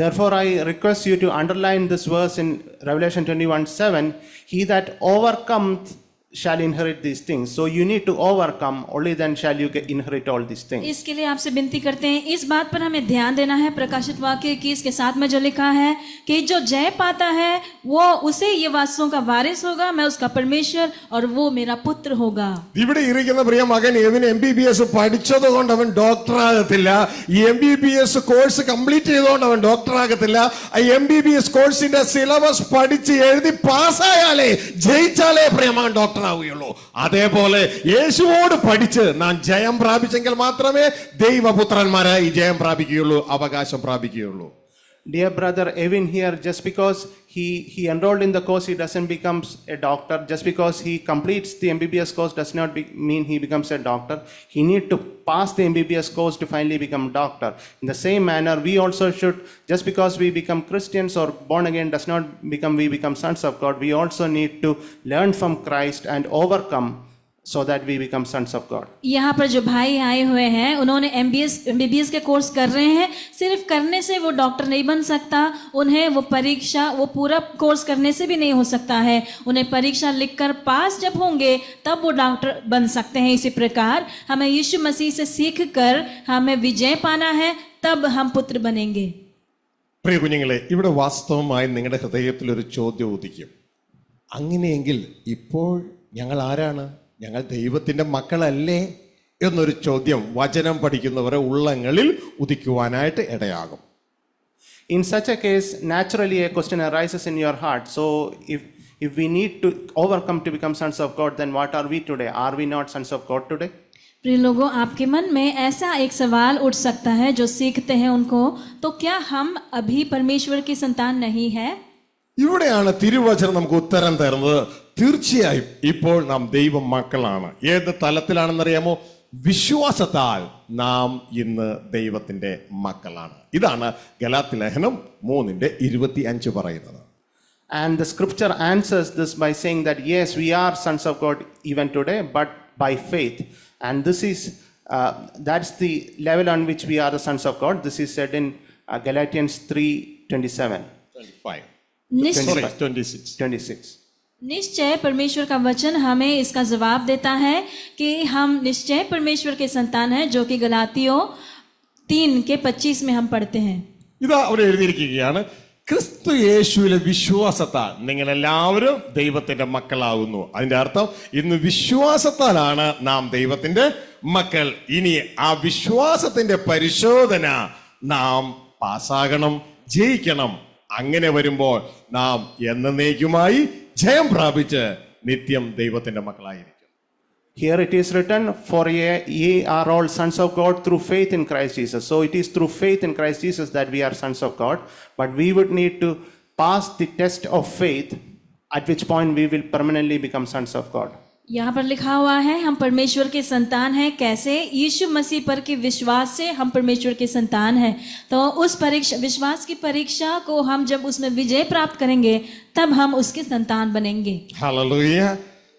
Therefore, I request you to underline this verse in Revelation 21:7 He that overcometh shall inherit these things so you need to overcome only then shall you get inherit all these things इसके लिए आपसे विनती करते हैं इस बात पर हमें ध्यान देना है प्रकाशित वाक्य की इसके साथ में जो लिखा है कि जो जय पाता है वो उसे ये वासों का वारिस होगा मैं उसका परमेश्वर और वो मेरा पुत्र होगा ഇവിടെ ഇരിക്കുന്ന പ്രിയ മകൻ ഇവൻ എംബിബിഎസ് പഠിച്ചതുകൊണ്ട് അവൻ ഡോക്ടർ ആകത്തില്ല എംബിബിഎസ് കോഴ്സ് കംപ്ലീറ്റ് ചെയ്തുകൊണ്ട് അവൻ ഡോക്ടർ ആകത്തില്ല എംബിബിഎസ് കോഴ്സിന്റെ സിലബസ് പഠിച്ച് എഴുതി പാസ്സായാലേ ജയിച്ചാലേ പ്രിയ മകൻ ഡോക്ടർ പാത്രനാവുകയുള്ളൂ അതേപോലെ യേശുവോട് പഠിച്ച് നാം ജയം പ്രാപിച്ചെങ്കിൽ മാത്രമേ ദൈവപുത്രന്മാരായി ജയം പ്രാപിക്കുകയുള്ളൂ അവകാശം പ്രാപിക്കുകയുള്ളൂ dear brother Evin here, just because he, he enrolled in the course, he doesn't become a doctor. Just because he completes the MBBS course does not be, mean he becomes a doctor. He need to pass the MBBS course to finally become doctor. In the same manner, we also should, just because we become Christians or born again does not become we become sons of God. We also need to learn from Christ and overcome so that we become sons of God. यहाँ पर जो भाई आए हुए हैं उन्होंने MBS MBBS के course कर रहे हैं सिर्फ करने से वो डॉक्टर नहीं बन सकता उन्हें वो परीक्षा वो पूरा कोर्स करने से भी नहीं हो सकता है उन्हें परीक्षा लिखकर पास जब होंगे तब वो डॉक्टर बन सकते हैं इसी प्रकार हमें यीशु मसीह से सीख कर हमें विजय पाना है तब हम पुत्र बनेंगे പ്രിയ കുഞ്ഞുങ്ങളെ ഇവിടെ വാസ്തവമായി നിങ്ങളുടെ ഹൃദയത്തിൽ ഒരു ചോദ്യം ഉദിക്കും അങ്ങനെയെങ്കിൽ ഇപ്പോൾ ഞങ്ങൾ ആരാണ് ഞങ്ങൾ ദൈവത്തിൻ്റെ മക്കളല്ലേ എന്നൊരു ചോദ്യം വചനം പഠിക്കുന്നവരെ ഉള്ളങ്ങളിൽ ഉദിക്കുവാനായിട്ട് ഇടയാകും In such a case, naturally a question arises in your heart. So, if if we need to overcome to become sons of God, then what are we today? Are we not sons of God today? प्रिय लोगों आपके मन में ऐसा एक सवाल उठ सकता है जो सीखते हैं उनको तो क्या हम अभी परमेश्वर की संतान नहीं है ഇവിടെയാണ് തിരുവചനം നമുക്ക് ഉത്തരം തരുന്നത് തീർച്ചയായും ഇപ്പോൾ നാം ദൈവ മക്കളാണ് ഏത് തലത്തിലാണെന്നറിയാമോ വിശ്വാസത്താൽ നാം ഇന്ന് ദൈവത്തിൻ്റെ മക്കളാണ് ഇതാണ് ഗലാത്തി ലേഖനം മൂന്നിൻ്റെ ഇരുപത്തി അഞ്ച് പറയുന്നത് And the scripture answers this by saying that yes, we are sons of God even today, but by faith. And this is, uh, that's the level on which we are the sons of God. This is said in uh, Galatians 3 27. 25. 25. Sorry, 26. 26. निश्चय परमेश्वर का वचन हमें इसका जवाब देता है कि हम निश्चय परमेश्वर के संतान हैं जो कि गलातियों तीन के पच्चीस में हम पढ़ते हैं ഇത് അവിടെ എഴുതിയിരിക്കുകയാണ് ക്രിസ്തു യേശുവിലെ വിശ്വാസത്താൽ നിങ്ങളെല്ലാവരും ദൈവത്തിന്റെ മക്കളാകുന്നു അതിന്റെ അർത്ഥം ഇന്ന് വിശ്വാസത്താലാണ് നാം ദൈവത്തിന്റെ മക്കൾ ഇനി ആ വിശ്വാസത്തിന്റെ പരിശോധന നാം പാസ്സാകണം ജയിക്കണം അങ്ങനെ വരുമ്പോൾ നാം എന്നേക്കുമായി Here it is written, For ye, ye are all sons of God through faith in Christ Jesus. So it is through faith in Christ Jesus that we are sons of God. But we would need to pass the test of faith, at which point we will permanently become sons of God. यहां पर लिखा हुआ है हम परमेश्वर के संतान हैं कैसे यीशु मसीह पर के विश्वास से हम परमेश्वर के संतान हैं तो उस पर विश्वास की परीक्षा को हम जब उसमें विजय प्राप्त करेंगे तब हम उसके संतान बनेंगे हालेलुया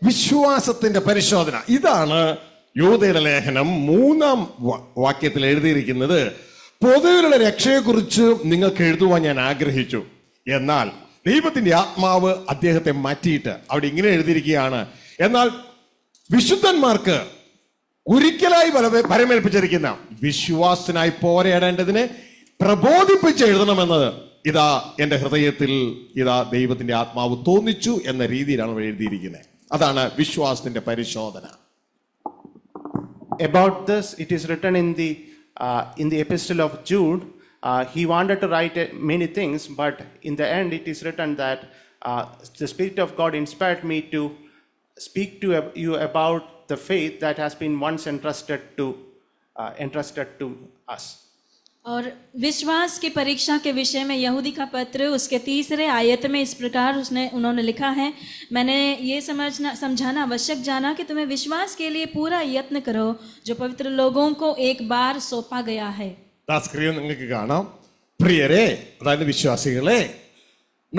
विश्वासത്തിന്റെ പരിശോധന ഇതാണ് യോഹാനലേഖനം മൂന്നാം വാക്യത്തിൽ എഴുതിയിരിക്കുന്നു പൊതുവെയുള്ള രക്ഷയെ കുറിച്ച് നിങ്ങൾ കേൾധുവാൻ ഞാൻ ആഗ്രഹിച്ചു എന്നാൽ ദൈവത്തിന്റെ ആത്മാവ് അദ്ധേഹത്തെ മാറ്റിയിട്ട് അവിടെ ഇങ്ങനെ എഴുതിയിരിക്കുകയാണ് എന്നാൽ വിശുദ്ധന്മാർക്ക് ഒരിക്കലായി ബല പരമേൽപ്പിച്ചിരിക്കുന്ന വിശ്വാസനായി പോരാടേണ്ടതിനെ പ്രബോധിപ്പിച്ച് എഴുതണമെന്നത് ഇതാ എൻ്റെ ഹൃദയത്തിൽ ഇതാ ദൈവത്തിൻ്റെ ആത്മാവ് തോന്നിച്ചു എന്ന രീതിയിലാണ് എഴുതിയിരിക്കുന്നത് അതാണ് വിശ്വാസത്തിന്റെ പരിശോധന about this it is written in the in the epistle of Jude he wanted to write many things but in the end it is written that the spirit of God inspired me to speak to you about the faith that has been once entrusted to uh, entrusted to us. और विश्वास की परीक्षा के विषय में यहूदी का पत्र उसके तीसरे आयत में इस प्रकार उसने उन्होंने लिखा है मैंने ये समझना समझाना आवश्यक जाना कि तुम्हें विश्वास के लिए पूरा यत्न करो जो पवित्र लोगों को एक बार सौंपा गया है സ്ക്രീനിൽ നിങ്ങൾക്ക്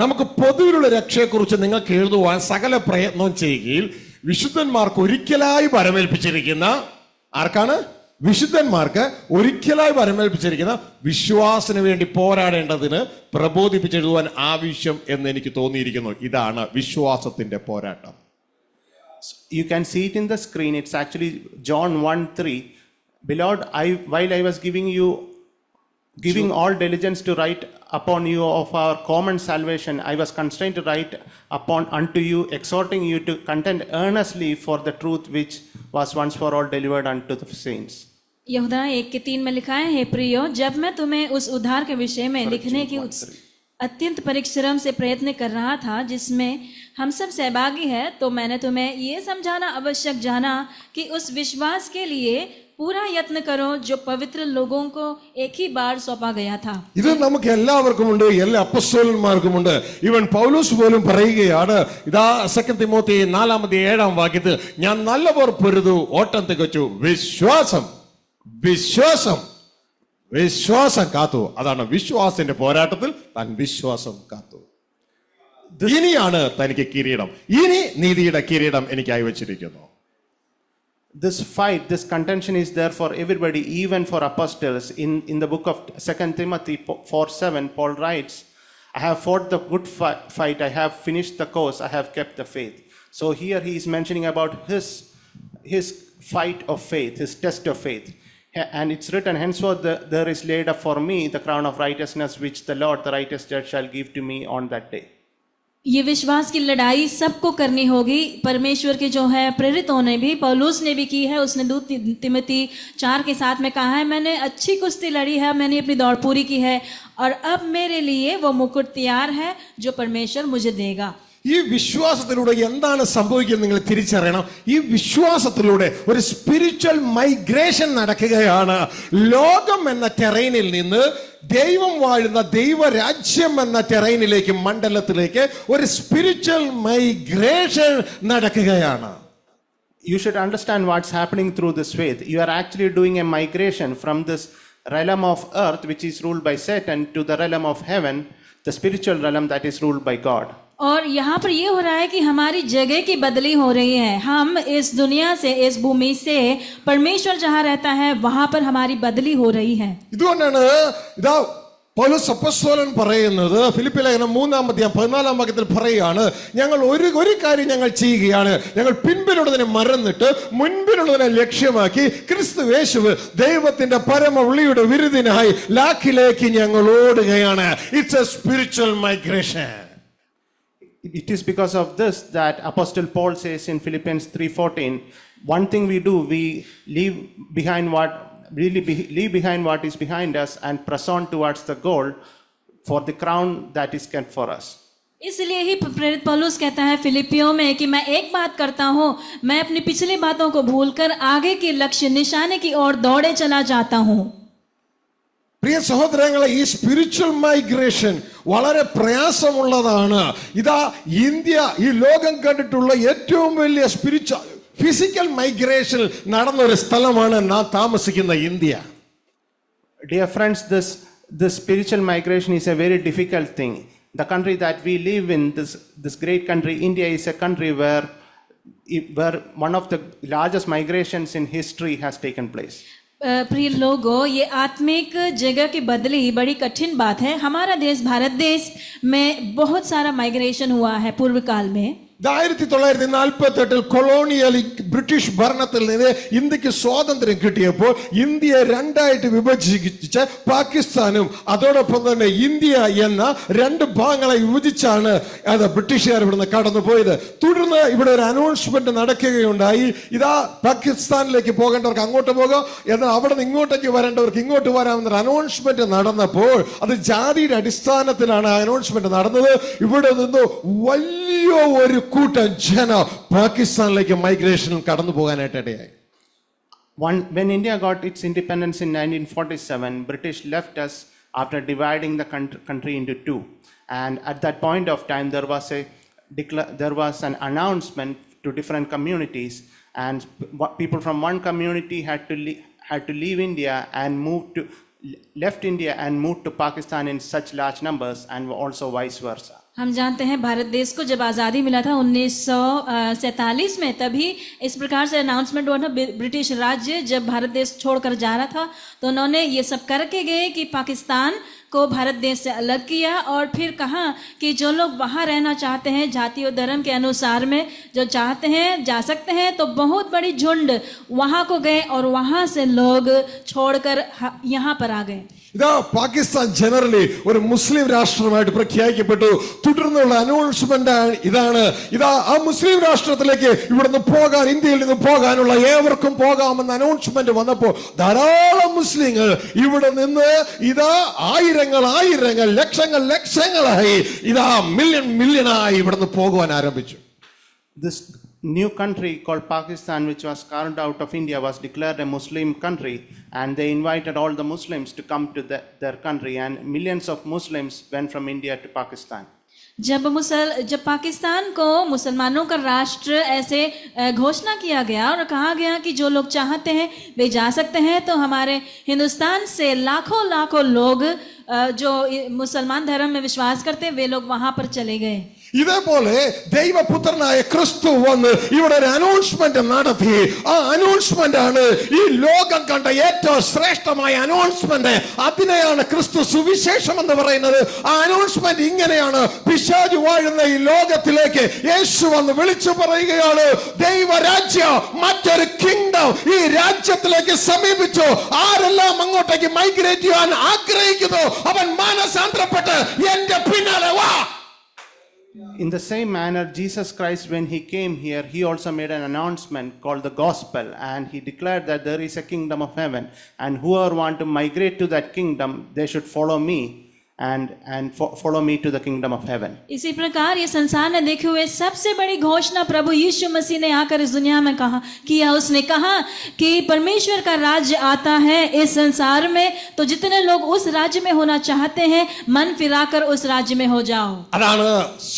നമുക്ക് പൊതുവിലുള്ള രക്ഷയെക്കുറിച്ച് നിങ്ങൾക്ക് എഴുതുവാൻ സകല പ്രയത്നവും ചെയ്യുകയിൽ വിശുദ്ധന്മാർക്ക് ഒരിക്കലായി വരമേൽപ്പിച്ചിരിക്കുന്ന ആർക്കാണ് വിശുദ്ധന്മാർക്ക് ഒരിക്കലായി വരമേൽപ്പിച്ചിരിക്കുന്ന വിശ്വാസിന് വേണ്ടി പോരാടേണ്ടതിന് പ്രബോധിപ്പിച്ചെഴുതുവാൻ ആവശ്യം എന്ന് എനിക്ക് തോന്നിയിരിക്കുന്നു ഇതാണ് വിശ്വാസത്തിന്റെ പോരാട്ടം you can see it in the screen it's actually John one three beloved I while I was giving you giving sure. all diligence to write upon you of our common salvation, I was constrained to write upon unto you, exhorting you to contend earnestly for the truth which was once for all delivered unto the saints. यहूदा एक के तीन में लिखा है हे प्रियो जब मैं तुम्हें उस उद्धार के विषय में लिखने की उस अत्यंत परिश्रम से प्रयत्न कर रहा था जिसमें हम सब सहभागी है तो मैंने तुम्हें ये समझाना आवश्यक जाना कि उस विश्वास के लिए पूरा यत्न करो जो पवित्र लोगों को एक ही बार सौंपा गया था ഇത് നമുക്ക് എല്ലാവർക്കും ഉണ്ട് എല്ലാ അപ്പസ്തോലന്മാർക്കും ഉണ്ട് ഇവൻ പൗലോസ് പോലും പറയുകയാണ് ഇതാ സെക്കൻഡ് തിമോത്തി നാലാമത്തെ ഏഴാം വാക്യത്തിൽ ഞാൻ നല്ലവർ പൊരുതു ഓട്ടം തികച്ചു വിശ്വാസം വിശ്വാസം വിശ്വാസം കാത്തു അതാണ് വിശ്വാസിന്റെ പോരാട്ടത്തിൽ താൻ വിശ്വാസം കാത്തു ഇനിയാണ് തനിക്ക് കിരീടം ഇനി നീതിയുടെ കിരീടം എനിക്കായി വെച്ചിരിക്കുന്നു this fight, this contention is there for everybody, even for apostles. In, in the book of 2 Timothy 4 7, Paul writes, I have fought the good fight, I have finished the course, I have kept the faith. So here he is mentioning about his, his fight of faith, his test of faith. And it's written, Henceforth the, there is laid up for me the crown of righteousness, which the Lord, the righteous judge, shall give to me on that day. ये विश्वास की लड़ाई सबको करनी होगी परमेश्वर के जो है प्रेरितों ने भी पौलूस ने भी की है उसने दूत तिमती चार के साथ में कहा है मैंने अच्छी कुश्ती लड़ी है मैंने अपनी दौड़ पूरी की है और अब मेरे लिए वो मुकुट तैयार है जो परमेश्वर मुझे देगा ഈ വിശ്വാസത്തിലൂടെ എന്താണ് സംഭവിക്കുന്നത് നിങ്ങൾ തിരിച്ചറിയണം ഈ വിശ്വാസത്തിലൂടെ ഒരു സ്പിരിച്വൽ മൈഗ്രേഷൻ നടക്കുകയാണ് ലോകം എന്ന ടെറൈനിൽ നിന്ന് ദൈവം വാഴുന്ന ദൈവരാജ്യം എന്ന ടെറൈനിലേക്ക് മണ്ഡലത്തിലേക്ക് ഒരു സ്പിരിച്വൽ മൈഗ്രേഷൻ നടക്കുകയാണ് you should understand what's happening through this way. You are actually doing a migration from this realm of earth, which is ruled by Satan, to the realm of heaven, the spiritual realm that is ruled by God. और यहाँ पर ये हो रहा है कि हमारी जगह की बदली हो रही है हम इस दुनिया से इस भूमि से परमेश्वर जहाँ रहता है वहां पर हमारी बदली हो रही है ഇതുകൊണ്ടാണ് ഇതാ പൗലോസ് അപ്പസ്തോലൻ പറയുന്നത് ഫിലിപ്പി ലേഖനം മൂന്നാം അധ്യായം പതിനാലാം വാക്യത്തിൽ പറയുകയാണ് ഞങ്ങൾ ഒരു ഒരു കാര്യം ഞങ്ങൾ ചെയ്യുകയാണ് ഞങ്ങൾ പിൻപിലുള്ളതിനെ മറന്നിട്ട് മുൻപിലുള്ളതിനെ ലക്ഷ്യമാക്കി ക്രിസ്തു യേശുവ് ദൈവത്തിന്റെ പരമ വിളിയുടെ വിരുദിനായി ലാഖിലേക്ക് ഞങ്ങൾ ഓടുകയാണ് it's a spiritual migration it is because of this that apostle paul says in philippians 3.14 one thing we do we leave behind what really be, leave behind what is behind us and press on towards the goal for the crown that is kept for us इसलिए ही प्रेरित पौलुस कहता है फिलिपियो में कि मैं एक बात करता हूँ मैं अपनी पिछली बातों को भूलकर आगे के लक्ष्य निशाने की ओर दौड़े चला जाता हूँ പ്രിയ സഹോദരങ്ങളെ ഈ സ്പിരിച്വൽ മൈഗ്രേഷൻ വളരെ പ്രയാസമുള്ളതാണ് ഇതാ ഇന്ത്യ ഈ ലോകം കണ്ടിട്ടുള്ള ഏറ്റവും വലിയ സ്പിരിച്വൽ ഫിസിക്കൽ മൈഗ്രേഷൻ നടന്നൊരു സ്ഥലമാണ് നാം താമസിക്കുന്ന India Dear friends, this, this spiritual migration is a very difficult thing. The country that we live in, this, this great country, India, is a country where, where one of the largest migrations in history has taken place. प्रिय लोगों ये आत्मिक जगह के बदले ही बड़ी कठिन बात है हमारा देश भारत देश में बहुत सारा माइग्रेशन हुआ है पूर्व काल में ആയിരത്തി തൊള്ളായിരത്തി നാൽപ്പത്തി എട്ടിൽ കൊളോണിയൽ ബ്രിട്ടീഷ് ഭരണത്തിൽ നിന്ന് ഇന്ത്യക്ക് സ്വാതന്ത്ര്യം കിട്ടിയപ്പോൾ ഇന്ത്യയെ രണ്ടായിട്ട് വിഭജിച്ച് പാകിസ്ഥാനും അതോടൊപ്പം തന്നെ ഇന്ത്യ എന്ന രണ്ട് ഭാഗങ്ങളെ വിഭജിച്ചാണ് അത് ബ്രിട്ടീഷുകാർ ഇവിടുന്ന് കടന്നുപോയത് തുടർന്ന് ഇവിടെ ഒരു അനൗൺസ്മെന്റ് നടക്കുകയുണ്ടായി ഇതാ പാകിസ്ഥാനിലേക്ക് പോകേണ്ടവർക്ക് അങ്ങോട്ട് പോകാം എന്നാൽ അവിടെ നിന്ന് ഇങ്ങോട്ടേക്ക് വരേണ്ടവർക്ക് ഇങ്ങോട്ട് വരാമെന്നൊരു അനൗൺസ്മെന്റ് നടന്നപ്പോൾ അത് ജാതിയുടെ അടിസ്ഥാനത്തിലാണ് അനൗൺസ്മെന്റ് നടന്നത് ഇവിടെ നിന്ന് വലിയ ഒരു കൂട്ടം ജന പാകിസ്ഥാനിലേക്ക് migration when India got its independence in 1947, British left us after dividing the country into two. And at that point of time, there was an announcement to different communities, and people from one community had to leave India and moved to left India and moved to Pakistan in such large numbers, and also vice versa. हम जानते हैं भारत देश को जब आज़ादी मिला था उन्नीस में तभी इस प्रकार से अनाउंसमेंट हुआ था ब्रिटिश राज्य जब भारत देश छोड़कर जा रहा था तो उन्होंने ये सब करके गए कि पाकिस्तान को भारत देश से अलग किया और फिर कहा कि जो लोग वहाँ रहना चाहते हैं जाति और धर्म के अनुसार में जो चाहते हैं जा सकते हैं तो बहुत बड़ी झुंड वहाँ को गए और वहाँ से लोग छोड़कर यहाँ पर आ गए ഇതാ പാകിസ്ഥാൻ ജനറലി ഒരു മുസ്ലിം രാഷ്ട്രമായിട്ട് പ്രഖ്യാപിക്കപ്പെട്ടു തുടർന്നുള്ള അനൗൺസ്മെന്റ് ഇതാണ് ഇതാ ആ മുസ്ലിം രാഷ്ട്രത്തിലേക്ക് ഇവിടുന്ന് പോകാൻ ഇന്ത്യയിൽ നിന്ന് പോകാനുള്ള ഏവർക്കും പോകാമെന്ന് അനൗൺസ്മെന്റ് വന്നപ്പോൾ ധാരാളം മുസ്ലിങ്ങൾ ഇവിടെ നിന്ന് ഇതാ ആയിരങ്ങൾ ആയിരങ്ങൾ ലക്ഷങ്ങൾ ലക്ഷങ്ങളായി ഇതാ മില്യൺ മില്യണായി നിന്ന് പോകുവാൻ ആരംഭിച്ചു this new country called Pakistan, which was carved out of India, was declared a Muslim country, and they invited all the Muslims to come to the, their country, and millions of Muslims went from India to Pakistan. जब मुसल जब पाकिस्तान को मुसलमानों का राष्ट्र ऐसे घोषणा किया गया और कहा गया कि जो लोग चाहते हैं वे जा सकते हैं तो हमारे हिंदुस्तान से लाखों लाखों लोग जो मुसलमान धर्म में विश्वास करते हैं वे लोग वहाँ पर चले गए ഇതേപോലെ ദൈവപുത്രനായ ക്രിസ്തു വന്ന് ഇവിടെ ഒരു അനൗൺസ്മെന്റ് നടത്തി ആ അനൗൺസ്മെന്റ് ആണ് ഈ ലോകം കണ്ട ഏറ്റവും ശ്രേഷ്ഠമായ അനൗൺസ്മെന്റ് അതിനെയാണ് ക്രിസ്തു സുവിശേഷം എന്ന് പറയുന്നത് ആ അനൗൺസ്മെന്റ് ഇങ്ങനെയാണ് പിശാജ് വാഴുന്ന ഈ ലോകത്തിലേക്ക് യേശു വന്ന് വിളിച്ചു പറയുകയാണ് ദൈവരാജ്യം മറ്റൊരു കിങ്ഡം ഈ രാജ്യത്തിലേക്ക് സമീപിച്ചു ആരെല്ലാം അങ്ങോട്ടേക്ക് മൈഗ്രേറ്റ് ചെയ്യാൻ ആഗ്രഹിക്കുന്നു അവൻ മാനസാന്തരപ്പെട്ട് എന്റെ പിന്നാലെ വാ In the same manner, Jesus Christ, when he came here, he also made an announcement called the gospel, and he declared that there is a kingdom of heaven, and whoever want to migrate to that kingdom, they should follow me and and fo follow me to the kingdom of heaven इसी प्रकार ये संसार ने देखे हुए सबसे बड़ी घोषणा प्रभु यीशु मसीह ने आकर इस दुनिया में कहा किया उसने कहा कि परमेश्वर का राज्य आता है इस संसार में तो जितने लोग उस राज्य में होना चाहते हैं मन फिराकर उस राज्य में हो जाओ അതാണ്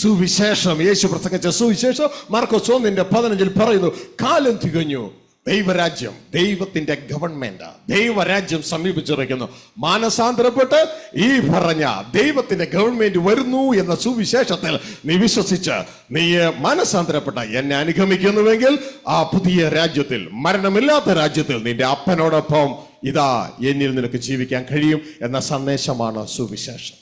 സുവിശേഷം യേശു പ്രസംഗിച്ച സുവിശേഷം മാർക്കോസ് ഒന്നിന്റെ പതിനഞ്ചിൽ പറയുന്നു കാലം തികഞ്ഞു ദൈവരാജ്യം ദൈവത്തിന്റെ ഗവൺമെന്റ് ദൈവരാജ്യം സമീപിച്ചിരിക്കുന്നു മാനസാന്തരപ്പെട്ട് ഈ പറഞ്ഞ ദൈവത്തിന്റെ ഗവൺമെന്റ് വരുന്നു എന്ന സുവിശേഷത്തിൽ നീ വിശ്വസിച്ച് നീ മാനസാന്തരപ്പെട്ട എന്നെ അനുഗമിക്കുന്നുവെങ്കിൽ ആ പുതിയ രാജ്യത്തിൽ മരണമില്ലാത്ത രാജ്യത്തിൽ നിന്റെ അപ്പനോടൊപ്പം ഇതാ എന്നിൽ നിനക്ക് ജീവിക്കാൻ കഴിയും എന്ന സന്ദേശമാണ് സുവിശേഷം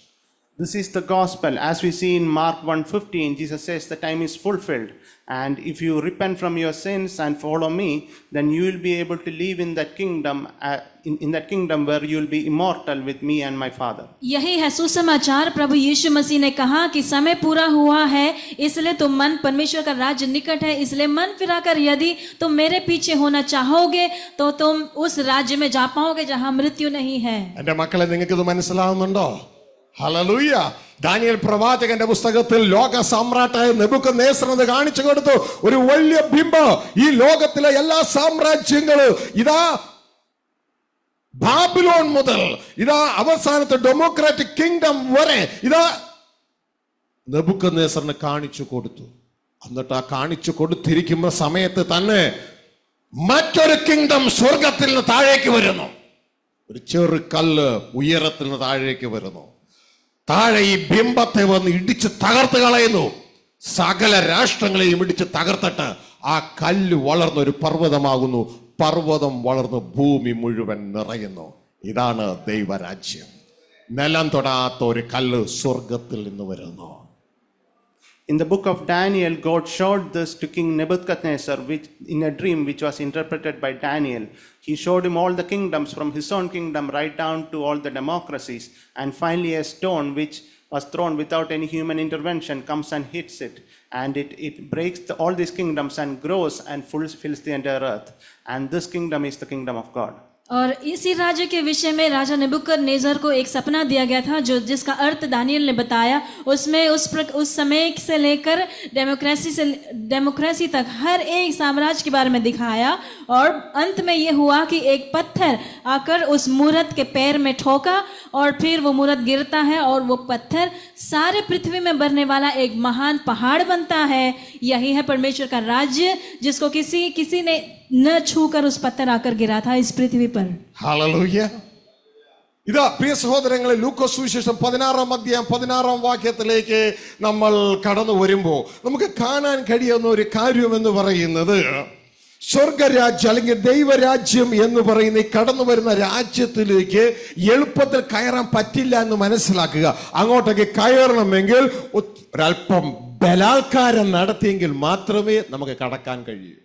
This is the gospel. As we see in Mark 1:15, Jesus says the time is fulfilled and if you repent from your sins and follow me, then you will be able to live in that kingdom uh, in, in that kingdom where you will be immortal with me and my father. यही है सुसमाचार प्रभु यीशु मसीह ने कहा कि समय पूरा हुआ है इसलिए तुम मन परमेश्वर का राज्य निकट है इसलिए मन फिराकर यदि तुम मेरे पीछे होना चाहोगे तो तुम उस राज्य में जा पाओगे जहां मृत्यु नहीं है. എന്റെ മക്കളെ നിങ്ങൾക്ക് ഇത് മനസ്സിലാവുന്നുണ്ടോ? ഹലലൂയ ദാനിയൽ പ്രവാചകന്റെ പുസ്തകത്തിൽ ലോക സാമ്രാട്ടായ നെബുക്ക് നേസറത് കാണിച്ചു കൊടുത്തു ഒരു വലിയ ബിംബ ഈ ലോകത്തിലെ എല്ലാ സാമ്രാജ്യങ്ങളും ഇതാ ബാബിലോൺ മുതൽ ഇതാ അവസാനത്തെ ഡെമോക്രാറ്റിക് കിങ്ഡം വരെ ഇതാ നെബുക്ക് നേസറിന് കാണിച്ചു കൊടുത്തു എന്നിട്ട് ആ കാണിച്ചു കൊടുത്തിരിക്കുന്ന സമയത്ത് തന്നെ മറ്റൊരു കിങ്ഡം സ്വർഗത്തിൽ നിന്ന് താഴേക്ക് വരുന്നു ഒരു ചെറു കല്ല് ഉയരത്തിൽ നിന്ന് താഴേക്ക് വരുന്നു താഴെ ഈ ബിംബത്തെ വന്ന് ഇടിച്ച് തകർത്ത് കളയുന്നു സകല രാഷ്ട്രങ്ങളെയും ഇടിച്ച് തകർത്തിട്ട് ആ കല്ല് വളർന്നൊരു പർവ്വതമാകുന്നു പർവ്വതം വളർന്ന് ഭൂമി മുഴുവൻ നിറയുന്നു ഇതാണ് ദൈവരാജ്യം നിലം തൊടാത്ത ഒരു കല്ല് സ്വർഗത്തിൽ നിന്ന് വരുന്നു in the book of Daniel, God showed this to King Nebuchadnezzar which, in a dream which was interpreted by Daniel. He showed him all the kingdoms from his own kingdom right down to all the democracies. And finally, a stone which was thrown without any human intervention comes and hits it. And it, it breaks the, all these kingdoms and grows and fills the entire earth. And this kingdom is the kingdom of God. और इसी राज्य के विषय में राजा नबुकर नेजर को एक सपना दिया गया था जो जिसका अर्थ दानियल ने बताया उसमें उस प्र, उस समय से लेकर डेमोक्रेसी से डेमोक्रेसी तक हर एक साम्राज्य के बारे में दिखाया और अंत में यह हुआ कि एक पत्थर आकर उस मूर्त के पैर में ठोका और फिर वो मूर्त गिरता है और वो पत्थर सारे पृथ्वी में बनने वाला एक महान पहाड़ बनता है यही है परमेश्वर का राज्य जिसको किसी किसी ने न छूकर उस पत्थर आकर गिरा था इस पृथ्वी पर हालेलुया ഇതാ പ്രിയ സഹോദരങ്ങളെ ലൂക്കോ സുവിശേഷം പതിനാറാം അധ്യായം പതിനാറാം വാക്യത്തിലേക്ക് നമ്മൾ കടന്നു വരുമ്പോൾ നമുക്ക് കാണാൻ കഴിയുന്ന ഒരു കാര്യമെന്ന് പറയുന്നത് സ്വർഗരാജ്യം അല്ലെങ്കിൽ ദൈവരാജ്യം എന്ന് പറയുന്ന ഈ കടന്നു വരുന്ന രാജ്യത്തിലേക്ക് എളുപ്പത്തിൽ കയറാൻ പറ്റില്ല എന്ന് മനസ്സിലാക്കുക അങ്ങോട്ടേക്ക് കയറണമെങ്കിൽ ഒരല്പം ബലാത്കാരം നടത്തിയെങ്കിൽ മാത്രമേ നമുക്ക് കടക്കാൻ കഴിയൂ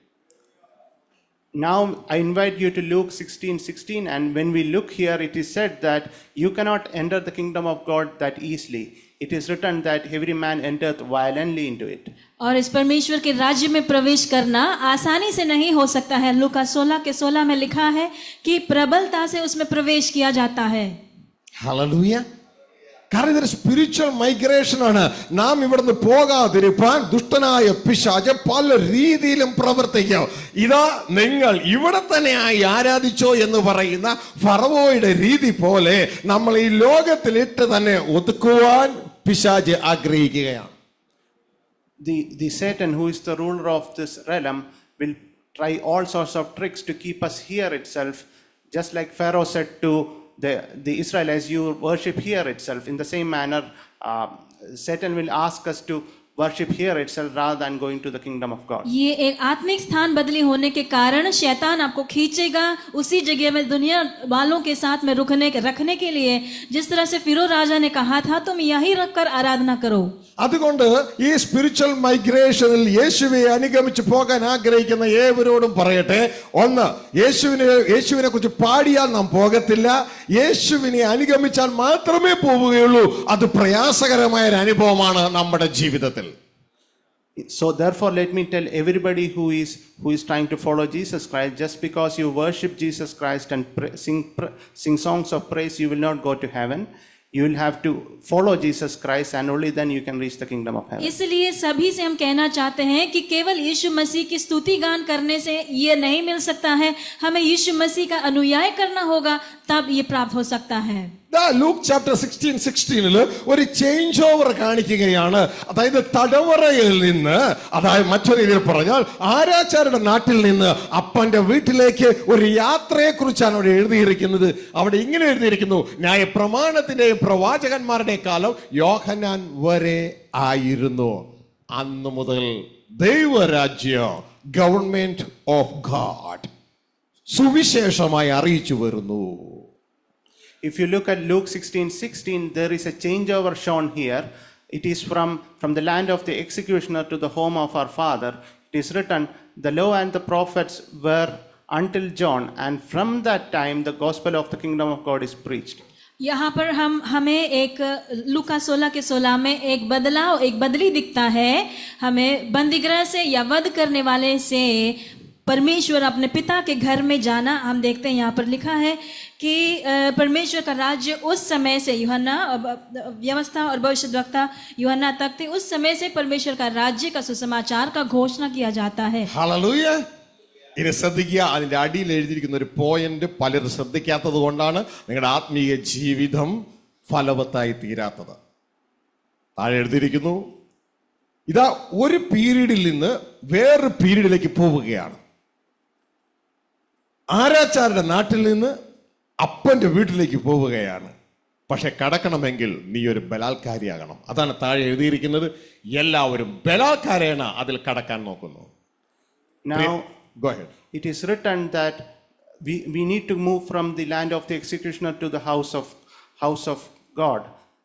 now I invite you to Luke 16 16. And when we look here, it is said that you cannot enter the kingdom of God that easily. It is written that every man entereth violently into it. और इस परमेश्वर के राज्य में प्रवेश करना आसानी से नहीं हो सकता है लुका 16 के 16 में लिखा है कि प्रबलता से उसमें प्रवेश किया जाता है हालेलुया കാരണം ഇതൊരു സ്പിരിച്വൽ മൈഗ്രേഷൻ ആണ് നാം ഇവിടുന്ന് പോകാതിരിപ്പാൻ ദുഷ്ടനായ പിശാജ പല രീതിയിലും പ്രവർത്തിക്കും ഇതാ നിങ്ങൾ ഇവിടെ ആയി ആരാധിച്ചോ എന്ന് പറയുന്ന ഫറവോയുടെ രീതി പോലെ നമ്മൾ ഈ ലോകത്തിലിട്ട് തന്നെ ഒതുക്കുവാൻ പിശാജ് ആഗ്രഹിക്കുകയാണ് the the Satan, who is the ruler of this realm, will try all sorts of tricks to keep us here itself, just like Pharaoh said to the, the Israel as you worship here itself. In the same manner, uh, Satan will ask us to worship here itself rather than going to the kingdom of god यह एक आत्मिक स्थान बदली होने के कारण शैतान आपको खींचेगा उसी जगह में दुनिया वालों के साथ में रुकने रखने के लिए जिस तरह से फिरो राजा ने कहा था तुम यही रखकर आराधना करो அதുകൊണ്ടീ സ്പിരിച്വൽ മൈഗ്രേഷൻൽ യേശുവേ അനിഗമിച് പോകാ നാഗ്രഹിക്കുന്ന ഏവരോടും പറയട്ടെ ഒന്ന് യേശുവിനെ യേശുവിനെ കുറിച്ച് പാടിയാൽ നാം പോവട്ടില്ല യേശുവിനെ അനിഗമി chance മാത്രമേ പോവെയുള്ളൂ അത് പ്രയാസകരമായ ഒരു അനുഭവമാണ് നമ്മുടെ ജീവിതത്തിൽ so therefore let me tell everybody who is who is trying to follow jesus christ just because you worship jesus christ and pray, sing pray, sing songs of praise you will not go to heaven you will have to follow Jesus Christ and only then you can reach the kingdom of heaven. isliye sabhi se hum kehna chahte hain ki keval yeshu masi ki stuti gaan karne se ye nahi mil sakta hai hame yeshu masi ka anuyay karna hoga tab ye prapt ho sakta hai Luke chapter sixteen സിക്സ്റ്റീനിൽ ഒരു change over കാണിക്കുകയാണ് അതായത് തടവറയിൽ നിന്ന് അതായത് മറ്റൊരു രീതിയിൽ പറഞ്ഞാൽ ആരാച്ചാരുടെ നാട്ടിൽ നിന്ന് അപ്പന്റെ വീട്ടിലേക്ക് ഒരു യാത്രയെ കുറിച്ചാണ് അവിടെ എഴുതിയിരിക്കുന്നത് അവിടെ ഇങ്ങനെ എഴുതിയിരിക്കുന്നു ന്യായ പ്രമാണത്തിന്റെയും പ്രവാചകന്മാരുടെ കാലം യോഹനാൻ വരെ ആയിരുന്നു അന്ന് മുതൽ ദൈവരാജ്യം ഗവൺമെന്റ് ഓഫ് ഗാഡ് സുവിശേഷമായി അറിയിച്ചു വരുന്നു If you look at Luke 16, 16, there is a changeover shown here. It is from, from the land of the executioner to the home of our father. It is written, the law and the prophets were until John, and from that time the gospel of the kingdom of God is preached. यहाँ पर हम हमें एक लुका सोलह के सोलह में एक बदलाव एक बदली दिखता है हमें बंदीग्रह से या वध करने वाले से परमेश्वर अपने पिता के घर में जाना हम देखते हैं यहाँ पर लिखा है कि परमेश्वर का राज्य उस समय से यूहन्ना व्यवस्था और भविष्यद्वक्ता यूहन्ना तक उस समय से परमेश्वर का राज्य का सुसमाचार का घोषणा किया जाता है हालेलुया इन صدیگیا ಅಂದ ಅಡಿಲಿ ಎಳಿದಿಕ್ಕುನ ಒಂದು ಪಾಯಿಂಟ್ ಫಲದ ಶ್ರದ್ಧಿಕಾತದೊಂಡಣ್ಣಾ ನಂಗರ ಆತ್ಮಿಕ ಜೀವಿತಂ ಫಾಲವತಾಯ ತೀರತದ ತಾಳೆ ಎಳಿದಿಕ್ಕನ್ನು ಇದಾ ಒಂದು ಪೀರಿಯಡ್ ಇಂದ ವೇರ್ ಪೀರಿಯಡ್ ಲೆಕ್ಕ ಹೋಗುವೆಯಾ ಆರಾಚಾರದ ನಾಟಿನಿಂದ Now, go ahead. It is written that we, we need to move from the land of the executioner to the house of house of God,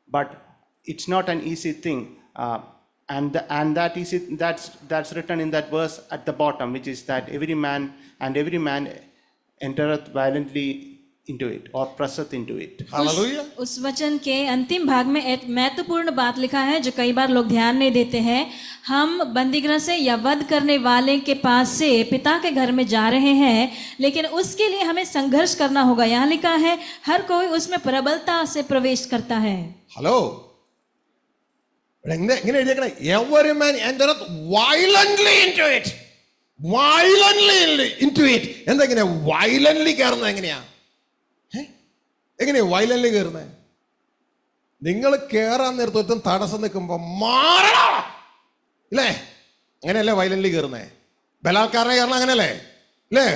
but it's not an easy thing. Uh, and, and that is it, that's, that's written in that verse at the bottom, which is that every man and every man entereth violently into it or prasat into it hallelujah उस, उस वचन के अंतिम भाग में एक महत्वपूर्ण बात लिखा है जो कई बार लोग ध्यान नहीं देते हैं हम बंदीगृह से या वध करने वाले के पास से पिता के घर में जा रहे हैं लेकिन उसके लिए हमें संघर्ष करना होगा यहाँ लिखा है हर कोई उसमें प्रबलता से प्रवेश करता है हेलो എങ്ങനെ എഴുതിയേക്കണേ എവറി മാൻ എൻ്റെ violently into it violently into it എന്തെങ്ങനെ വയലന്റ്ലി കയറുന്നത് എങ്ങനെയാണ് എങ്ങനെയാ വയലിൽ കയറുന്നത് നിങ്ങൾ കയറാൻ നേരത്തൊരുത്തും തടസ്സം നിൽക്കുമ്പോൾ മാറണം ഇല്ലേ അങ്ങനെയല്ലേ വയലിൽ കയറുന്നേ ബലാത്കാരനെ കയറണം അങ്ങനെയല്ലേ ഇല്ലേ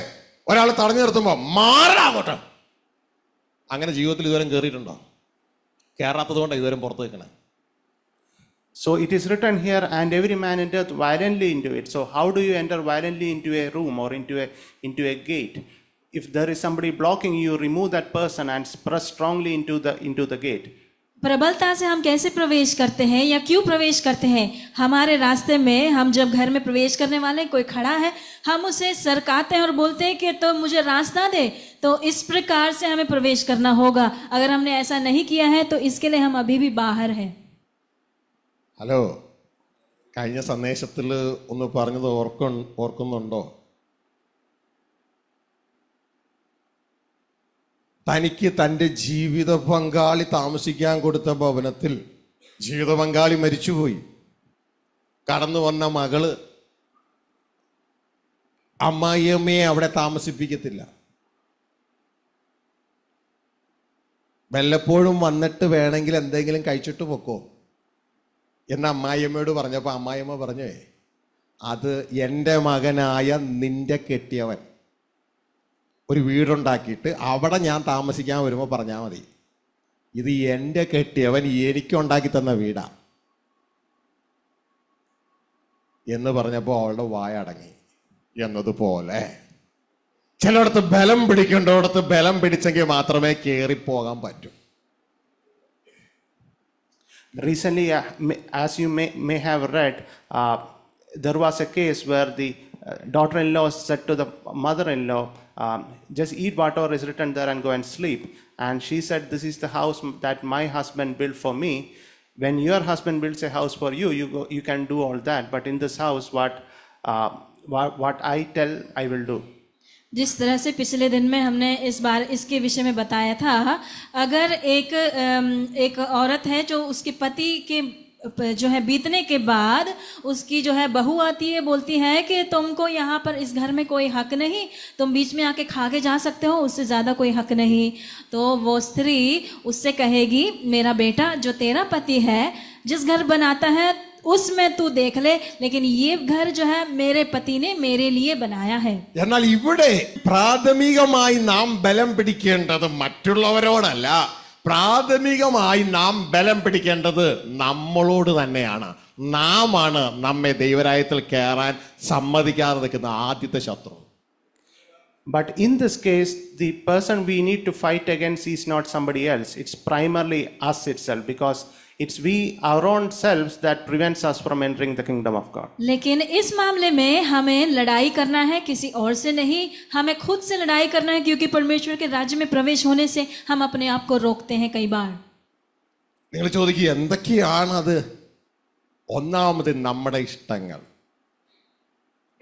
ഒരാൾ തടഞ്ഞു നിർത്തുമ്പോൾ മാറണം അങ്ങോട്ട് അങ്ങനെ ജീവിതത്തിൽ ഇതുവരെ കയറിയിട്ടുണ്ടോ കയറാത്തത് കൊണ്ടാണ് ഇതുവരെ പുറത്ത് നിൽക്കണേ So it is written here, and every man entered violently into it. So how do you enter violently into a room or into a into a gate? if there is somebody blocking you remove that person and press strongly into the into the gate प्रबलता से हम कैसे प्रवेश करते हैं या क्यों प्रवेश करते हैं हमारे रास्ते में हम जब घर में प्रवेश करने वाले कोई खड़ा है हम उसे सरकाते हैं और बोलते हैं कि तो मुझे रास्ता दे तो इस प्रकार से हमें प्रवेश करना होगा अगर हमने ऐसा नहीं किया है तो इसके लिए हम अभी भी बाहर हैं हेलो കഴിഞ്ഞ संदेश ओर्को തനിക്ക് തൻ്റെ ജീവിത പങ്കാളി താമസിക്കാൻ കൊടുത്ത ഭവനത്തിൽ ജീവിത പങ്കാളി മരിച്ചുപോയി കടന്നു വന്ന മകള് അമ്മായിയമ്മയെ അവിടെ താമസിപ്പിക്കത്തില്ല വല്ലപ്പോഴും വന്നിട്ട് വേണമെങ്കിൽ എന്തെങ്കിലും കഴിച്ചിട്ട് പൊക്കോ എന്ന് അമ്മായിയമ്മയോട് പറഞ്ഞപ്പോൾ അമ്മായിയമ്മ പറഞ്ഞേ അത് എൻ്റെ മകനായ നിന്റെ കെട്ടിയവൻ ഒരു വീടുണ്ടാക്കിയിട്ട് അവിടെ ഞാൻ താമസിക്കാൻ വരുമ്പോൾ പറഞ്ഞാൽ മതി ഇത് എൻ്റെ കെട്ടിയവൻ എനിക്കുണ്ടാക്കി തന്ന വീടാ എന്ന് പറഞ്ഞപ്പോൾ അവളുടെ വായ അടങ്ങി എന്നതുപോലെ ചിലയിടത്ത് ബലം പിടിക്കേണ്ടോടത്ത് ബലം പിടിച്ചെങ്കിൽ മാത്രമേ കയറിപ്പോകാൻ പറ്റൂ Recently, uh, as you may, may have read, uh, there was a case where the uh, daughter in law said to the mother in law, um, just eat whatever is written there and go and sleep. And she said, This is the house that my husband built for me. When your husband builds a house for you, you, go, you can do all that. But in this house, what, uh, what, what I tell, I will do. जिस तरह से पिछले दिन में हमने इस बार इसके विषय में बताया था अगर एक एक औरत है जो उसके पति के जो है बीतने के बाद उसकी जो है बहू आती है बोलती है कि तुमको यहाँ पर इस घर में कोई हक नहीं तुम बीच में आके खा के जा सकते हो उससे ज़्यादा कोई हक नहीं तो वो स्त्री उससे कहेगी मेरा बेटा जो तेरा पति है जिस घर बनाता है उसमें तू देख ले लेकिन ये घर जो है मेरे पति ने मेरे लिए बनाया है എന്നാൽ ഇവിടെ പ്രാഥമികമായി നാം ബലം പിടിക്കേണ്ടത് പ്രാഥമികമായി നാം ബലം പിടിക്കേണ്ടത് നമ്മളോട് തന്നെയാണ് നാം ആണ് നമ്മെ ദൈവരായത്തിൽ കയറാൻ സമ്മതിക്കാതെ നിൽക്കുന്ന ആദ്യത്തെ ശത്രു but in this case the person we need to fight against is not somebody else it's primarily us it's because It's we our own selves that prevents us from entering the kingdom of God. लेकिन इस मामले में हमें लड़ाई करना है किसी और से नहीं हमें खुद से लड़ाई करना है क्योंकि परमेश्वर के राज्य में प्रवेश होने से हम अपने आप को रोकते हैं कई बार നിങ്ങൾ ചോദിക്കുക എന്തൊക്കെയാണത് ഒന്നാമത് നമ്മുടെ ഇഷ്ടങ്ങൾ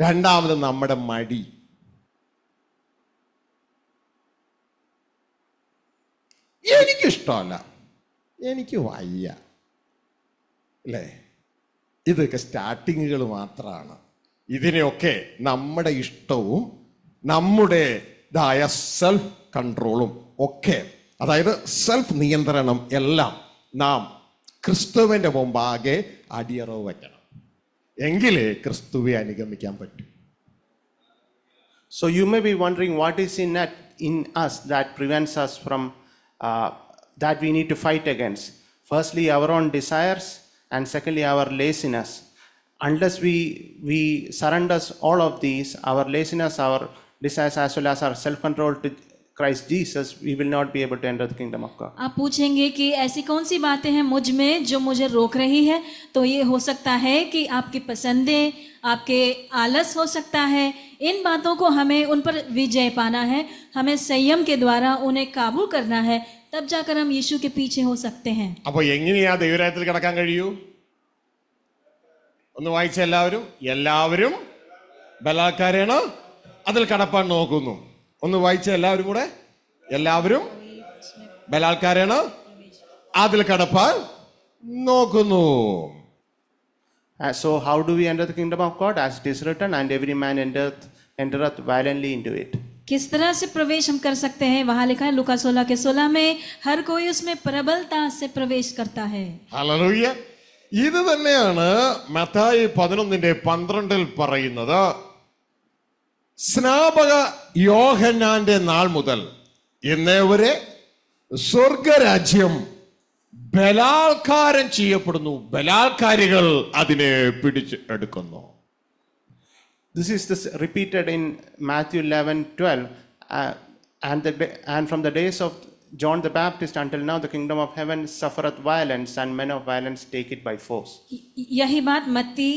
രണ്ടാമത് നമ്മുടെ മടി എനിക്കിഷ്ടമല്ല എനിക്ക് വയ്യ അല്ലേ ഇതൊക്കെ സ്റ്റാർട്ടിങ്ങുകൾ മാത്രമാണ് ഇതിനെയൊക്കെ നമ്മുടെ ഇഷ്ടവും നമ്മുടെ ഇതായ സെൽഫ് കൺട്രോളും ഒക്കെ അതായത് സെൽഫ് നിയന്ത്രണം എല്ലാം നാം ക്രിസ്തുവിൻ്റെ മുമ്പാകെ അടിയറവ് വയ്ക്കണം എങ്കിലേ ക്രിസ്തുവെ അനുഗമിക്കാൻ പറ്റൂ so you may be wondering what is in in us that prevents us from that we need to fight against firstly our own desires and secondly our laziness. Unless we, we surrender all of these, our laziness, our desires as well as our self-control to Christ Jesus we will not be able to enter the kingdom of God आप पूछेंगे कि ऐसी कौन सी बातें हैं मुझ में जो मुझे रोक रही है तो ये हो सकता है कि आपके पसंदे आपके आलस हो सकता है इन बातों को हमें उन पर विजय पाना है हमें संयम के द्वारा उन्हें काबू करना है तब जाकर हम यीशु के पीछे हो सकते हैं അപ്പോൾ എങ്ങനെയാ ദൈവരാജ്യത്തിൽ ഒന്ന് വായിച്ച എല്ലാവരും കൂടെ എല്ലാവരും ബലാത്കാരാണ് അതിൽ കടപ്പാൻ നോക്കുന്നു so how do we enter the kingdom of God as it is written and every man enter entereth into it किस तरह से प्रवेश हम कर सकते हैं वहां लिखा है लुका 16 के 16 में हर कोई उसमें प्रबलता से प्रवेश करता है हालेलुया ഇത് തന്നെയാണ് മത്തായി പതിനൊന്നിന്റെ പന്ത്രണ്ടിൽ പറയുന്നത് സ്നാപക യോഹന്നാന്റെ നാൾ മുതൽ ഇന്നേ വരെ സ്വർഗരാജ്യം ബലാത്കാരം ചെയ്യപ്പെടുന്നു ബലാത്കാരികൾ അതിനെ പിടിച്ച് എടുക്കുന്നു this repeated in matthew 11 12 eleven twelve the and from the days of John the Baptist until now the kingdom of heaven suffereth violence and men of violence take it by force. yahi baat मत्ती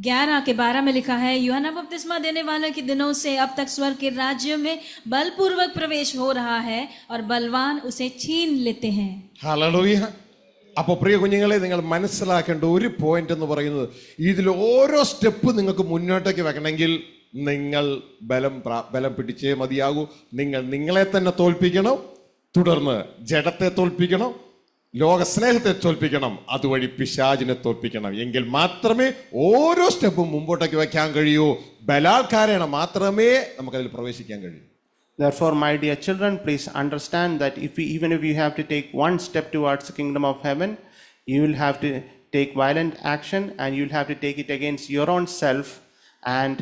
ग्यारह के बारह में लिखा है युहना बपतिस्मा देने वाले के दिनों से अब तक स्वर्ग के राज्य में बलपूर्वक प्रवेश हो रहा है और बलवान उसे छीन लेते हैं हालेलुया അപ്പോൾ പ്രിയ കുഞ്ഞുങ്ങളെ നിങ്ങൾ മനസ്സിലാക്കേണ്ട ഒരു പോയിന്റ് എന്ന് പറയുന്നത് ഇതിൽ ഓരോ സ്റ്റെപ്പ് നിങ്ങൾക്ക് മുന്നോട്ടേക്ക് വെക്കണമെങ്കിൽ നിങ്ങൾ ബലം ബലം പിടിച്ചേ മതിയാകൂ നിങ്ങൾ നിങ്ങളെ തന്നെ തോൽപ്പിക്കണം തുടർന്ന് ജഡത്തെ തോൽപ്പിക്കണം ലോക സ്നേഹത്തെ തോൽപ്പിക്കണം അതുവഴി പിശാചിനെ തോൽപ്പിക്കണം എങ്കിൽ മാത്രമേ ഓരോ സ്റ്റെപ്പും മുമ്പോട്ടേക്ക് വയ്ക്കാൻ കഴിയൂ ബലാത്കാരേണ മാത്രമേ നമുക്കതിൽ പ്രവേശിക്കാൻ കഴിയൂ Therefore, my dear children, please understand that if we, even if you have to take one step towards the kingdom of heaven, you will have to take violent action and you will have to take it against your own self and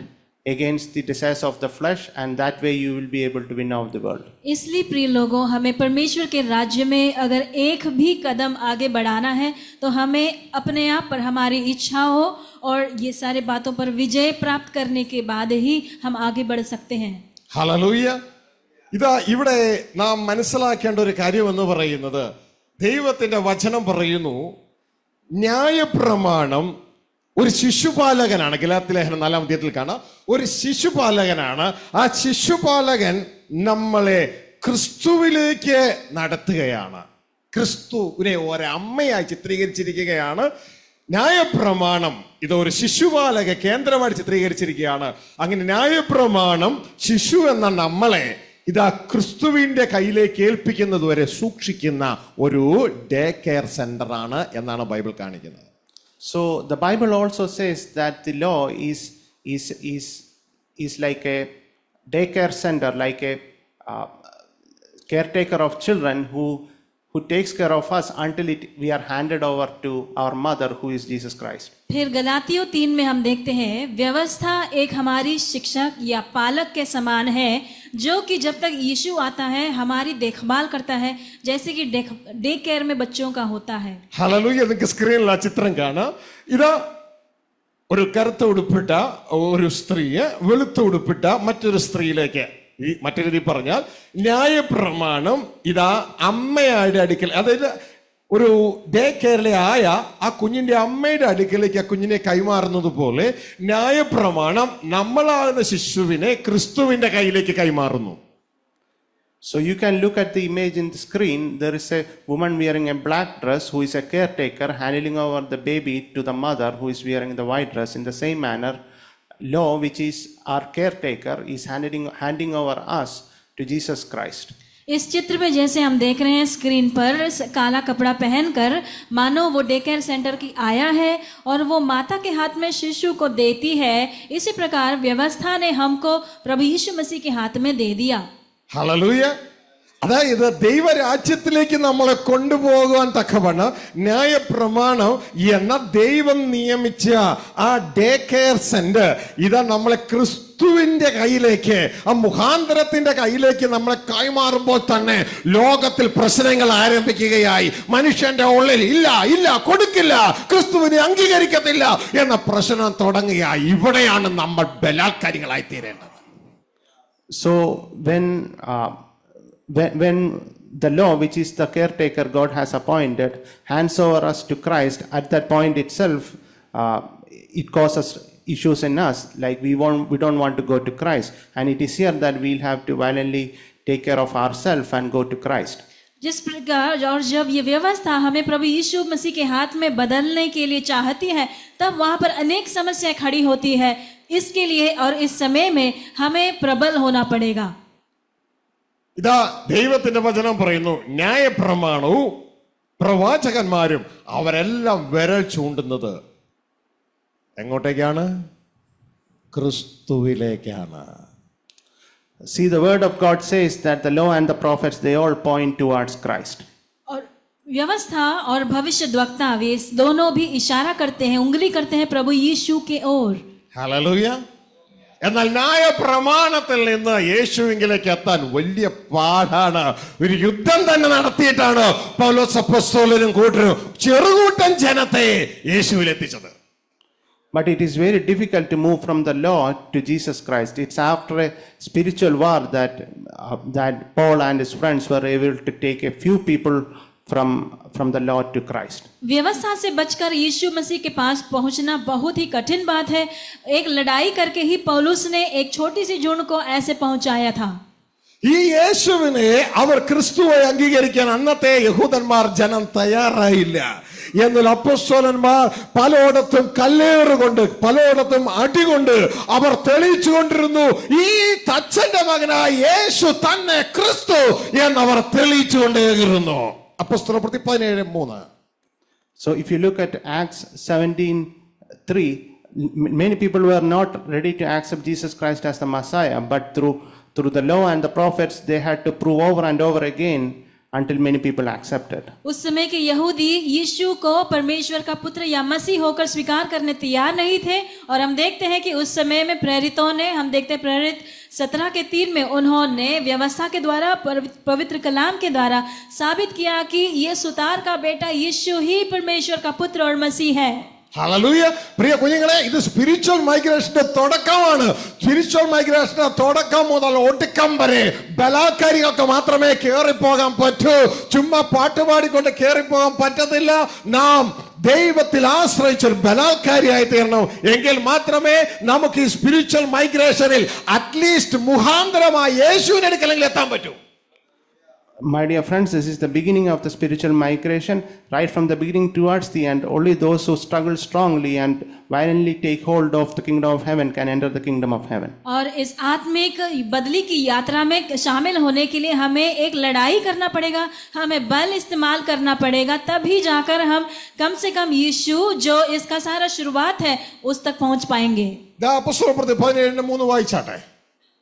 against the desires of the flesh and that way you will be able to win out the world इसलिए प्रिय लोगों हमें परमेश्वर के राज्य में अगर एक भी कदम आगे बढ़ाना है तो हमें अपने आप पर हमारी इच्छा हो और ये सारे बातों पर विजय प्राप्त करने के बाद ही हम आगे बढ़ सकते हैं हालेलुया ഇതാ ഇവിടെ നാം മനസ്സിലാക്കേണ്ട ഒരു കാര്യം എന്ന് പറയുന്നത് ദൈവത്തിന്റെ വചനം പറയുന്നു ന്യായപ്രമാണം ഒരു ശിശുപാലകനാണ് ഗലാത്തി ലേഖനം നാലാം അധ്യയത്തിൽ കാണാം ഒരു ശിശുപാലകനാണ് ആ ശിശുപാലകൻ നമ്മളെ ക്രിസ്തുവിലേക്ക് നടത്തുകയാണ് ക്രിസ്തുവിനെ ഒരമ്മയായി ചിത്രീകരിച്ചിരിക്കുകയാണ് ന്യായപ്രമാണം ഇത് ഒരു ശിശുപാലക കേന്ദ്രമായി ചിത്രീകരിച്ചിരിക്കുകയാണ് അങ്ങനെ ന്യായപ്രമാണം ശിശു എന്ന നമ്മളെ ഇതാ ക്രിസ്തുവിൻ്റെ കയ്യിലേക്ക് ഏൽപ്പിക്കുന്നത് വരെ സൂക്ഷിക്കുന്ന ഒരു ഡേ കെയർ സെൻ്ററാണ് എന്നാണ് ബൈബിൾ കാണിക്കുന്നത് So the Bible also says that the law is is is is like a daycare center, like a uh, caretaker of children who who takes care of us until it, we are handed over to our mother who is Jesus Christ. फिर गलातियों तीन में हम देखते हैं व्यवस्था एक हमारी शिक्षक या पालक के समान है जो कि जब तक यीशु आता है हमारी देखभाल करता है जैसे कि डे केयर में बच्चों का होता है हालेलुया നിങ്ങൾക്ക് സ്ക്രീനിൽ ആ ചിത്രം കാണാം ഇതാ ഒരു കറുത്ത ഉടുപ്പിട്ട ഒരു സ്ത്രീയെ വെളുത്ത ഉടുപ്പിട്ട മറ്റൊരു സ്ത്രീയിലേക്ക് ഈ മറ്റൊരു രീതി പറഞ്ഞാൽ ന്യായപ്രമാണം ഇതാ അമ്മയുടെ അടുക്കൽ അതായത് ഒരു ഡേ കെയറിലെ ആയ ആ കുഞ്ഞിൻ്റെ അമ്മയുടെ അടുക്കലേക്ക് ആ കുഞ്ഞിനെ കൈമാറുന്നത് പോലെ ന്യായപ്രമാണം നമ്മളാകുന്ന ശിശുവിനെ ക്രിസ്തുവിൻ്റെ കയ്യിലേക്ക് കൈമാറുന്നു So you can look at the image in the screen. There is a woman wearing a black dress who is a caretaker handing over the baby to the mother who is wearing the white dress. In the same manner, law which is our caretaker is handing handing over us to Jesus Christ. इस चित्र में जैसे हम देख रहे हैं screen पर काला कपड़ा पहनकर मानो वो डे केयर सेंटर की आया है और वो माता के हाथ में शिशु को देती है इसी प्रकार व्यवस्था ने हमको प्रभु यीशु मसीह के हाथ में दे दिया हालेलुया അതായത് ദൈവരാജ്യത്തിലേക്ക് നമ്മളെ തക്കവണ്ണം ന്യായ ന്യായപ്രമാണം എന്ന ദൈവം നിയമിച്ച ആ ഡേ കെയർ സെന്റർ ഇതാ നമ്മളെ ക്രിസ്തുവിന്റെ കയ്യിലേക്ക് ആ മുഖാന്തരത്തിന്റെ കയ്യിലേക്ക് നമ്മളെ കൈമാറുമ്പോൾ തന്നെ ലോകത്തിൽ പ്രശ്നങ്ങൾ ആരംഭിക്കുകയായി മനുഷ്യന്റെ ഉള്ളിൽ ഇല്ല ഇല്ല കൊടുക്കില്ല ക്രിസ്തുവിനെ അംഗീകരിക്കത്തില്ല എന്ന പ്രശ്നം തുടങ്ങുകയായി ഇവിടെയാണ് നമ്മൾ ബലാത്കാരികളായി തീരേണ്ടത് so when when, when the law, which is the caretaker God has appointed, hands over us to Christ, at that point itself, uh, it causes issues in us. Like we won't, we don't want to go to Christ, and it is here that we'll have to violently take care of ourselves and go to Christ. जिस प्रकार और जब ये व्यवस्था हमें प्रभु यीशु मसीह के हाथ में बदलने के लिए चाहती है तब वहाँ पर अनेक समस्याएं खड़ी होती है इसके लिए और इस समय में हमें प्रबल होना पड़ेगा தா தெய்வத்தின வசனம் പറയുന്നു న్యాయప్రమాణవు ప్రవచకന്മാരും அவరెల్ల విరల్ చూండ్నది ఎ ง ొటేకానా క్రీస్తుയിലേకానా see the word of God says that the law and the prophets they all point towards Christ our వ్యవస్థా aur భవిష్య ద్వక్త ఆవేస్ dono bhi ishara karte hain ungli karte hain prabhu yeshu ke or hallelujah എന്നാൽ ന്യായ പ്രമാണത്തിൽ നിന്ന് യേശുവിങ്കിലേക്ക് എത്താൻ വലിയ പാടാണ് ഒരു യുദ്ധം തന്നെ നടത്തിയിട്ടാണ് പൗലോസ് അപ്പസ്തോലനും കൂട്ടരും ചെറുകൂട്ടം ജനത്തെ യേശുവിൽ എത്തിച്ചത് But it is very difficult to move from the law to Jesus Christ. It's after a spiritual war that, uh, that Paul and his friends were able to take a few people from from the law to Christ. व्यवस्था से बचकर यीशु मसीह के पास पहुंचना बहुत ही कठिन बात है एक लड़ाई करके ही पौलुस ने एक छोटी सी झुंड को ऐसे पहुंचाया था ഈ യേശുവിനെ അവർ ക്രിസ്തുവായി അംഗീകരിക്കാൻ അന്നത്തെ യഹൂദന്മാർ ജനം തയ്യാറായില്ല എന്നാൽ അപ്പസ്വലന്മാർ പലയിടത്തും കല്ലേറുകൊണ്ട് പലയിടത്തും അടികൊണ്ട് അവർ തെളിയിച്ചു കൊണ്ടിരുന്നു ഈ തച്ചന്റെ മകനായ യേശു തന്നെ ക്രിസ്തു എന്നവർ തെളിയിച്ചു കൊണ്ടേയിരുന്നു അപ്പസ്തല പ്രതി പതിനേഴ് മൂന്ന് So if you look at Acts 17:3, m- many people were not ready to accept Jesus Christ as the Messiah, but through through the law and the prophets, they had to prove over and over again until many people accepted. उस समय के यहूदी यीशु को परमेश्वर का पुत्र या मसीह होकर स्वीकार करने तैयार नहीं थे और हम देखते हैं कि उस समय में प्रेरितों ने हम देखते हैं प्रेरित सत्रह के तीन में उन्होंने व्यवस्था के द्वारा पवित्र कलाम के द्वारा साबित किया कि ये सुतार का बेटा यीशु ही परमेश्वर का पुत्र और मसीह है ഹലലൂയ പ്രിയ കുഞ്ഞുങ്ങളെ ഇത് സ്പിരിച്വൽ മൈഗ്രേഷന്റെ തുടക്കമാണ് സ്പിരിച്വൽ മൈഗ്രേഷന്റെ തുടക്കം മുതൽ ഒടുക്കം വരെ ബലാത്കാരികൾക്ക് മാത്രമേ പോകാൻ പറ്റൂ ചുമ്മാ പാട്ടുപാടിക്കൊണ്ട് പോകാൻ പറ്റത്തില്ല നാം ദൈവത്തിൽ ആശ്രയിച്ചൊരു ബലാത്കാരിയായി തീരണം എങ്കിൽ മാത്രമേ നമുക്ക് ഈ സ്പിരിച്വൽ മൈഗ്രേഷനിൽ അറ്റ്ലീസ്റ്റ് മുഖാന്തരമായി യേശുവിനെടുക്കലെങ്കിൽ എത്താൻ പറ്റൂ my dear friends, this is the beginning of the spiritual migration, right from the beginning towards the end. Only those who struggle strongly and violently take hold of the kingdom of heaven can enter the kingdom of heaven. aur is aatmik badli ki yatra mein shamil hone ke liye hame ek ladai karna padega hame bal istemal karna padega tabhi jaakar hum kam se kam yeshu jo iska sara shuruaat hai us tak pahunch payenge ദാ അപ്പസ്തല പ്രതി പതിനേഴിന് മൂന്ന്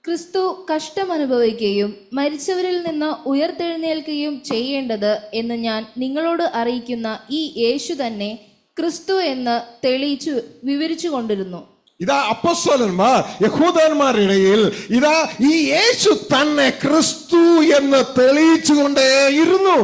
ക്രിസ്തു കഷ്ടമനുഭവിക്കുകയും മരിച്ചവരിൽ നിന്ന് ഉയർത്തെഴുന്നേൽക്കുകയും ചെയ്യേണ്ടത് എന്ന് ഞാൻ നിങ്ങളോട് അറിയിക്കുന്ന ഈ യേശു തന്നെ ക്രിസ്തു എന്ന് തെളിയിച്ചു വിവരിച്ചു കൊണ്ടിരുന്നു ഇതാ അപ്പസ്വലന്മാർ യഹൂദന്മാരിടയിൽ ഇതാ ഈ യേശു തന്നെ ക്രിസ്തു എന്ന് തെളിയിച്ചുകൊണ്ടേ ഇരുന്നു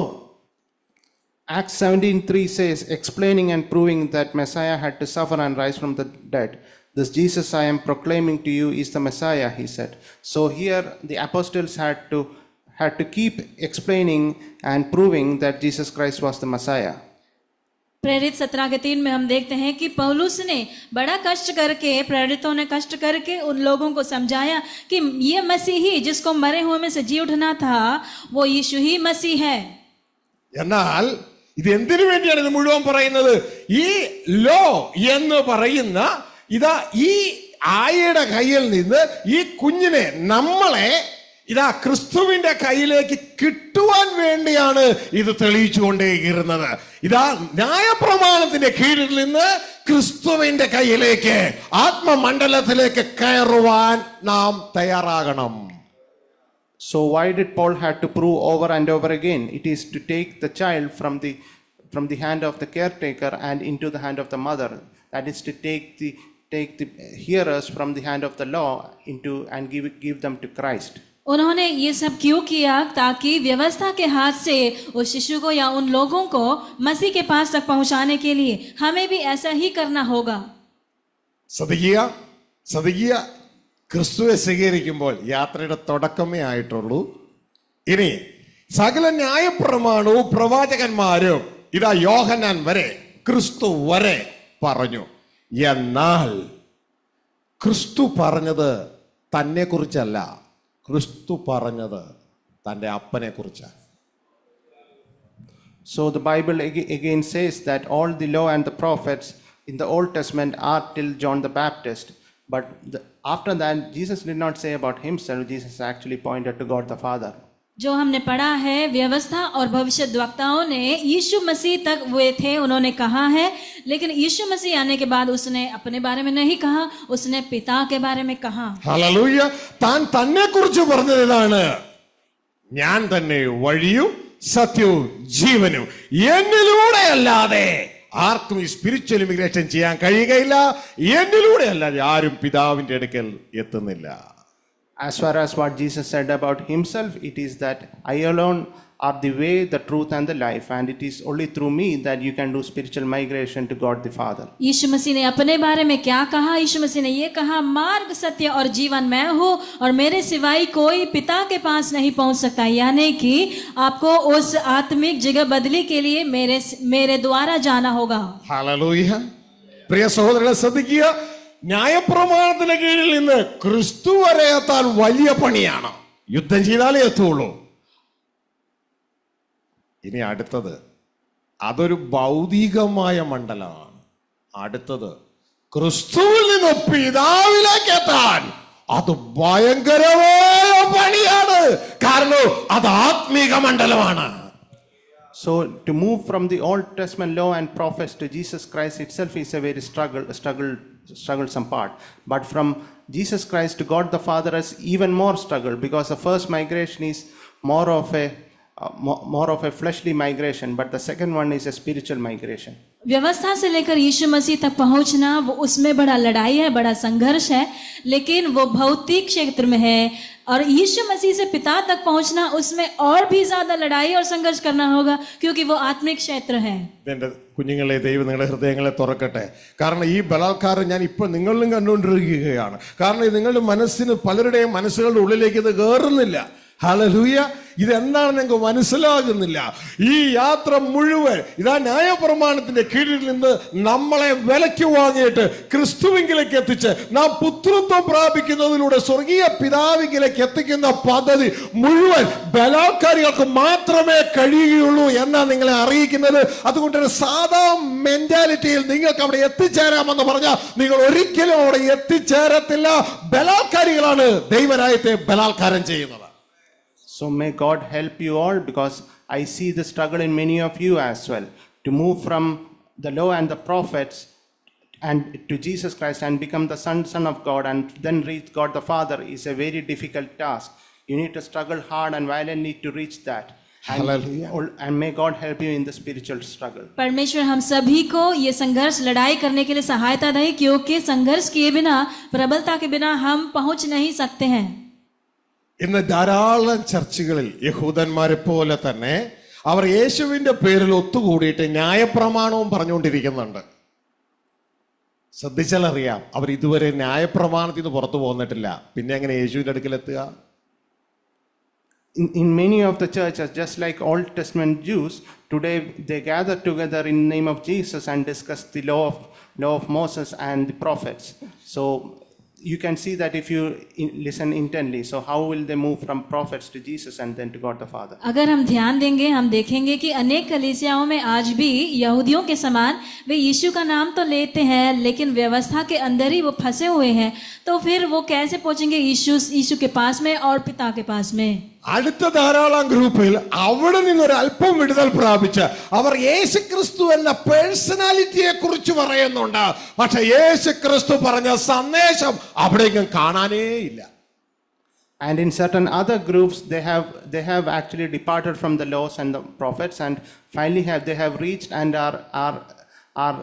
Acts 17:3 says explaining and proving that Messiah had to suffer and rise from the dead. This Jesus I am proclaiming to you is the Messiah, he said. So here the apostles had to had to keep explaining and proving that Jesus Christ was the Messiah. प्रेरित सत्रह के तीन में हम देखते हैं कि पौलुस ने बड़ा कष्ट करके प्रेरितों ने कष्ट करके उन लोगों को समझाया कि ये मसीही जिसको मरे हुए में से जी उठना था वो यीशु ही मसीह है എന്നാൽ ഇത് എന്തിനു വേണ്ടിയാണ് ഇത് മുഴുവൻ പറയുന്നത് ഈ ലോ എന്ന് പറയുന്ന ഇതാ ഈ ആയയുടെ കയ്യിൽ നിന്ന് ഈ കുഞ്ഞിനെ നമ്മളെ ഇതാ ക്രിസ്തുവിന്റെ കയ്യിലേക്ക് കിട്ടുവാൻ വേണ്ടിയാണ് ഇത് തെളിയിച്ചുകൊണ്ടേയിരുന്നത് ഇതാ ന്യായപ്രമാണത്തിന്റെ കീഴിൽ നിന്ന് ക്രിസ്തുവിന്റെ കയ്യിലേക്ക് ആത്മമണ്ഡലത്തിലേക്ക് കയറുവാൻ നാം തയ്യാറാകണം so why did Paul had to prove over and over again it is to take the child from the from the hand of the caretaker and into the hand of the mother that is to take the take the hearers from the hand of the law into and give, give them to Christ. उन्होंने ये सब क्यों किया ताकि व्यवस्था के हाथ से उस शिशु को या उन लोगों को मसीह के पास तक पहुंचाने के लिए हमें भी ऐसा ही करना होगा സദകിയ സദകിയ ക്രിസ്തുവെ സ്വീകരിക്കുമ്പോൾ യാത്രയുടെ തുടക്കമേ ആയിട്ടുള്ളൂ ഇനി സകല ന്യായപ്രമാണവും പ്രവാചകന്മാരും ഇതാ യോഹനാൻ വരെ ക്രിസ്തു വരെ പറഞ്ഞു എന്നാൽ ക്രിസ്തു പറഞ്ഞത് തന്നെക്കുറിച്ചല്ല ക്രിസ്തു പറഞ്ഞത് തൻ്റെ അപ്പനെക്കുറിച്ചാണ് So the Bible again says that all the law and the prophets in the Old Testament are till John the Baptist. But the, after that, Jesus did not say about himself, Jesus actually pointed to God the Father. जो हमने पढ़ा है व्यवस्था और भविष्य वक्ताओं ने यीशु मसीह तक हुए थे उन्होंने कहा है लेकिन यीशु मसीह आने के बाद उसने अपने बारे में नहीं कहा उसने पिता के बारे में कहा तान तन्ने कुरिച്ചു പറഞ്ഞതാണ് ഞാൻ തന്നെ വഴിയും സത്യവും ജീവനും as far as what Jesus said about himself, it is that I alone are the way, the truth, and the life, and it is only through me that you can do spiritual migration to God the Father. yeshu Masih ne apne bare mein kya kaha yeshu Masih ne ye kaha marg satya aur jeevan main hu aur mere सिवाय koi pita ke paas nahi pahunch sakta yani ki aapko us aatmik jagah badli ke liye mere mere dwara jana hoga hallelujah priya sahodara सद ന്യായപ്രമാണത്തിന് കീഴിൽ നിന്ന് ക്രിസ്തു വരെ എത്താൻ വലിയ പണിയാണ് യുദ്ധം ചെയ്താലേ എത്തുള്ളൂ ഇനി അടുത്തത് അതൊരു ഭൗതികമായ മണ്ഡലമാണ് അടുത്തത് ക്രിസ്തുവിൽ നിന്ന് പിതാവിലേക്ക് എത്താൻ അത് ഭയങ്കരമായ പണിയാണ് കാരണം അത് ആത്മീക മണ്ഡലമാണ് So to move from the Old Testament law and prophets to Jesus Christ itself is a very struggle, struggle struggled some part. But from Jesus Christ to God the Father has even more struggled because the first migration is more of a uh, more of a fleshly migration, but the second one is a spiritual migration. व्यवस्था से लेकर यीशु मसीह तक पहुंचना वो उसमें बड़ा लड़ाई है बड़ा संघर्ष है लेकिन वो भौतिक क्षेत्र में है और यीशु मसीह से पिता तक पहुंचना उसमें और भी ज्यादा लड़ाई और संघर्ष करना होगा क्योंकि वो आत्मिक क्षेत्र है When the കുഞ്ഞുങ്ങളെ ദൈവം നിങ്ങളുടെ ഹൃദയങ്ങളെ തുറക്കട്ടെ കാരണം ഈ ബലാത്കാരം ഞാൻ ഇപ്പം നിങ്ങളിലും കണ്ടുകൊണ്ടിരിക്കുകയാണ് കാരണം നിങ്ങളുടെ മനസ്സിന് പലരുടെയും മനസ്സുകളുടെ ഉള്ളിലേക്ക് ഇത് കയറുന്നില്ല ഹലലൂയ ഇതെന്താണെന്ന് നിങ്ങൾക്ക് മനസ്സിലാകുന്നില്ല ഈ യാത്ര മുഴുവൻ ഇതാ ന്യായപ്രമാണത്തിന്റെ കീഴിൽ നിന്ന് നമ്മളെ വിലക്ക് വാങ്ങിയിട്ട് ക്രിസ്തുവിങ്കിലേക്ക് എത്തിച്ച് നാം പുത്രത്വം പ്രാപിക്കുന്നതിലൂടെ സ്വർഗീയ പിതാവിങ്കിലേക്ക് എത്തിക്കുന്ന പദ്ധതി മുഴുവൻ ബലാത്കാരികൾക്ക് മാത്രമേ കഴിയുകയുള്ളൂ എന്നാണ് നിങ്ങളെ അറിയിക്കുന്നത് അതുകൊണ്ട് തന്നെ സാധാ മെന്റാലിറ്റിയിൽ നിങ്ങൾക്ക് അവിടെ എത്തിച്ചേരാമെന്ന് പറഞ്ഞാൽ നിങ്ങൾ ഒരിക്കലും അവിടെ എത്തിച്ചേരത്തില്ല ബലാത്കാരികളാണ് ദൈവരായത്തെ ബലാത്കാരം ചെയ്യുന്നത് So may God help you all because I see the struggle in many of you as well to move from the law and the prophets and to Jesus Christ and become the son, son of God and then reach God the Father is a very difficult task. You need to struggle hard and violently to reach that. परमेश्वर हम सभी को ये संघर्ष लड़ाई करने के लिए सहायता दें क्योंकि संघर्ष किए बिना प्रबलता के बिना हम पहुंच नहीं सकते हैं ഇന്ന് ധാരാളം ചർച്ചുകളിൽ യഹൂദന്മാരെ പോലെ തന്നെ അവർ യേശുവിൻ്റെ പേരിൽ ഒത്തുകൂടിയിട്ട് ന്യായപ്രമാണവും പറഞ്ഞുകൊണ്ടിരിക്കുന്നുണ്ട് ശ്രദ്ധിച്ചാലറിയാം അവർ ഇതുവരെ ന്യായപ്രമാണത്തിൽ നിന്ന് പുറത്തു പോന്നിട്ടില്ല പിന്നെ എങ്ങനെ യേശുവിൻ്റെ അടുക്കലെത്തുക In, in many of the churches, just like Old Testament Jews, today they gather together in name of Jesus and discuss the law of, law of Moses and the prophets. So you can see that if you in, listen intently. So how will they move from prophets to Jesus and then to God the Father? अगर हम ध्यान देंगे हम देखेंगे कि अनेक कलीसियाओं में आज भी यहूदियों के समान वे यीशु का नाम तो लेते हैं लेकिन व्यवस्था के अंदर ही वो फंसे हुए हैं तो फिर वो कैसे पहुंचेंगे यीशु यीशु के पास में और पिता के पास में അടുത്ത ധാരാളം ഗ്രൂപ്പിൽ അവിടെ നിന്നൊരു അല്പം വിടുതൽ പ്രാപിച്ച് അവർ യേശു ക്രിസ്തു എന്ന പേഴ്സണാലിറ്റിയെ കുറിച്ച് പറയുന്നുണ്ട് പക്ഷെ യേശു ക്രിസ്തു പറഞ്ഞ സന്ദേശം അവിടെയെങ്കിലും കാണാനേ ഇല്ല And in certain other groups, they have they have actually departed from the laws and the prophets, and finally have they have reached and are are are